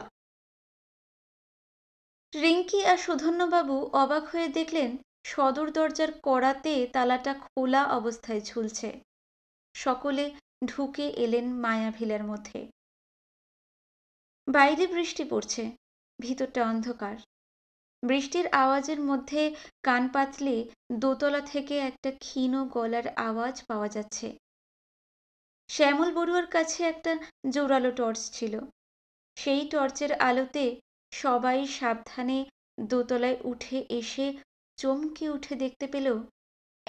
রিঙ্কি আর সুধন্যবাবু অবাক হয়ে দেখলেন সদর দরজার কড়াতে তালাটা খোলা অবস্থায় ঝুলছে সকলে ঢুকে এলেন মায়াভিলার মধ্যে বাইরে বৃষ্টি পড়ছে ভিতরটা অন্ধকার বৃষ্টির আওয়াজের মধ্যে কান পাতলে দোতলা থেকে একটা ক্ষীণ গলার আওয়াজ পাওয়া যাচ্ছে শ্যামল বড়ুয়ার কাছে একটা জোরালো টর্চ ছিল সেই টর্চের আলোতে সবাই সাবধানে দোতলায় উঠে এসে চমকে উঠে দেখতে পেল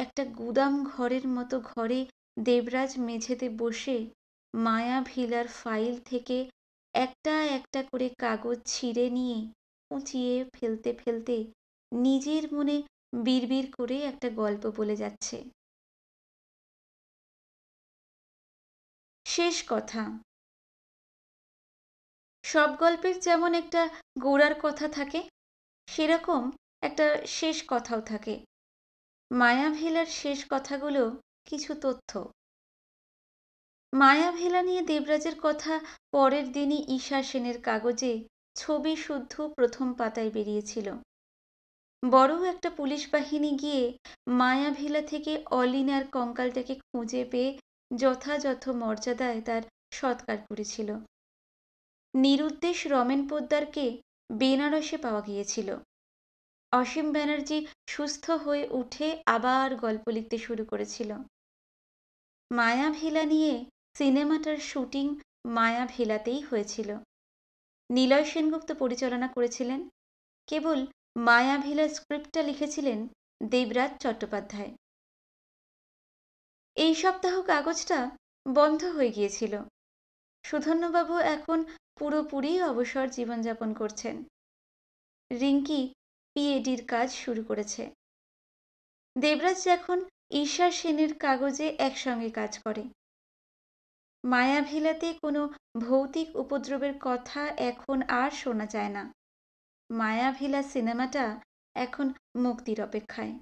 একটা গুদাম ঘরের মতো ঘরে দেবরাজ মেঝেতে বসে মায়া ভিলার ফাইল থেকে একটা একটা করে কাগজ ছিঁড়ে নিয়ে উঁচিয়ে ফেলতে ফেলতে নিজের মনে বিড়বিড় করে একটা গল্প বলে যাচ্ছে শেষ কথা সব গল্পের যেমন একটা গোড়ার কথা থাকে সেরকম একটা শেষ কথাও থাকে মায়া ভেলার শেষ কথাগুলো কিছু তথ্য মায়া ভেলা নিয়ে দেবরাজের কথা পরের দিনই ঈশা সেনের কাগজে ছবি শুদ্ধ প্রথম পাতায় বেরিয়েছিল বড় একটা পুলিশ বাহিনী গিয়ে মায়াভিলা থেকে অলিনার কঙ্কালটাকে খুঁজে পেয়ে যথাযথ মর্যাদায় তার সৎকার করেছিল নিরুদ্দেশ রমেন পোদ্দারকে বেনারসে পাওয়া গিয়েছিল অসীম ব্যানার্জি সুস্থ হয়ে উঠে আবার গল্প লিখতে শুরু করেছিল মায়াভিলা নিয়ে সিনেমাটার শুটিং মায়াভিলাতেই হয়েছিল নিলয় সেনগুপ্ত পরিচালনা করেছিলেন কেবল মায়াভিলা স্ক্রিপ্টটা লিখেছিলেন দেবরাজ চট্টোপাধ্যায় এই সপ্তাহ কাগজটা বন্ধ হয়ে গিয়েছিল সুধন্যবাবু এখন পুরোপুরি অবসর জীবনযাপন করছেন রিঙ্কি পিএডির কাজ শুরু করেছে দেবরাজ এখন ঈশা সেনের কাগজে একসঙ্গে কাজ করে মায়াভিলাতে কোনো ভৌতিক উপদ্রবের কথা এখন আর শোনা যায় না মায়াভিলা সিনেমাটা এখন মুক্তির অপেক্ষায়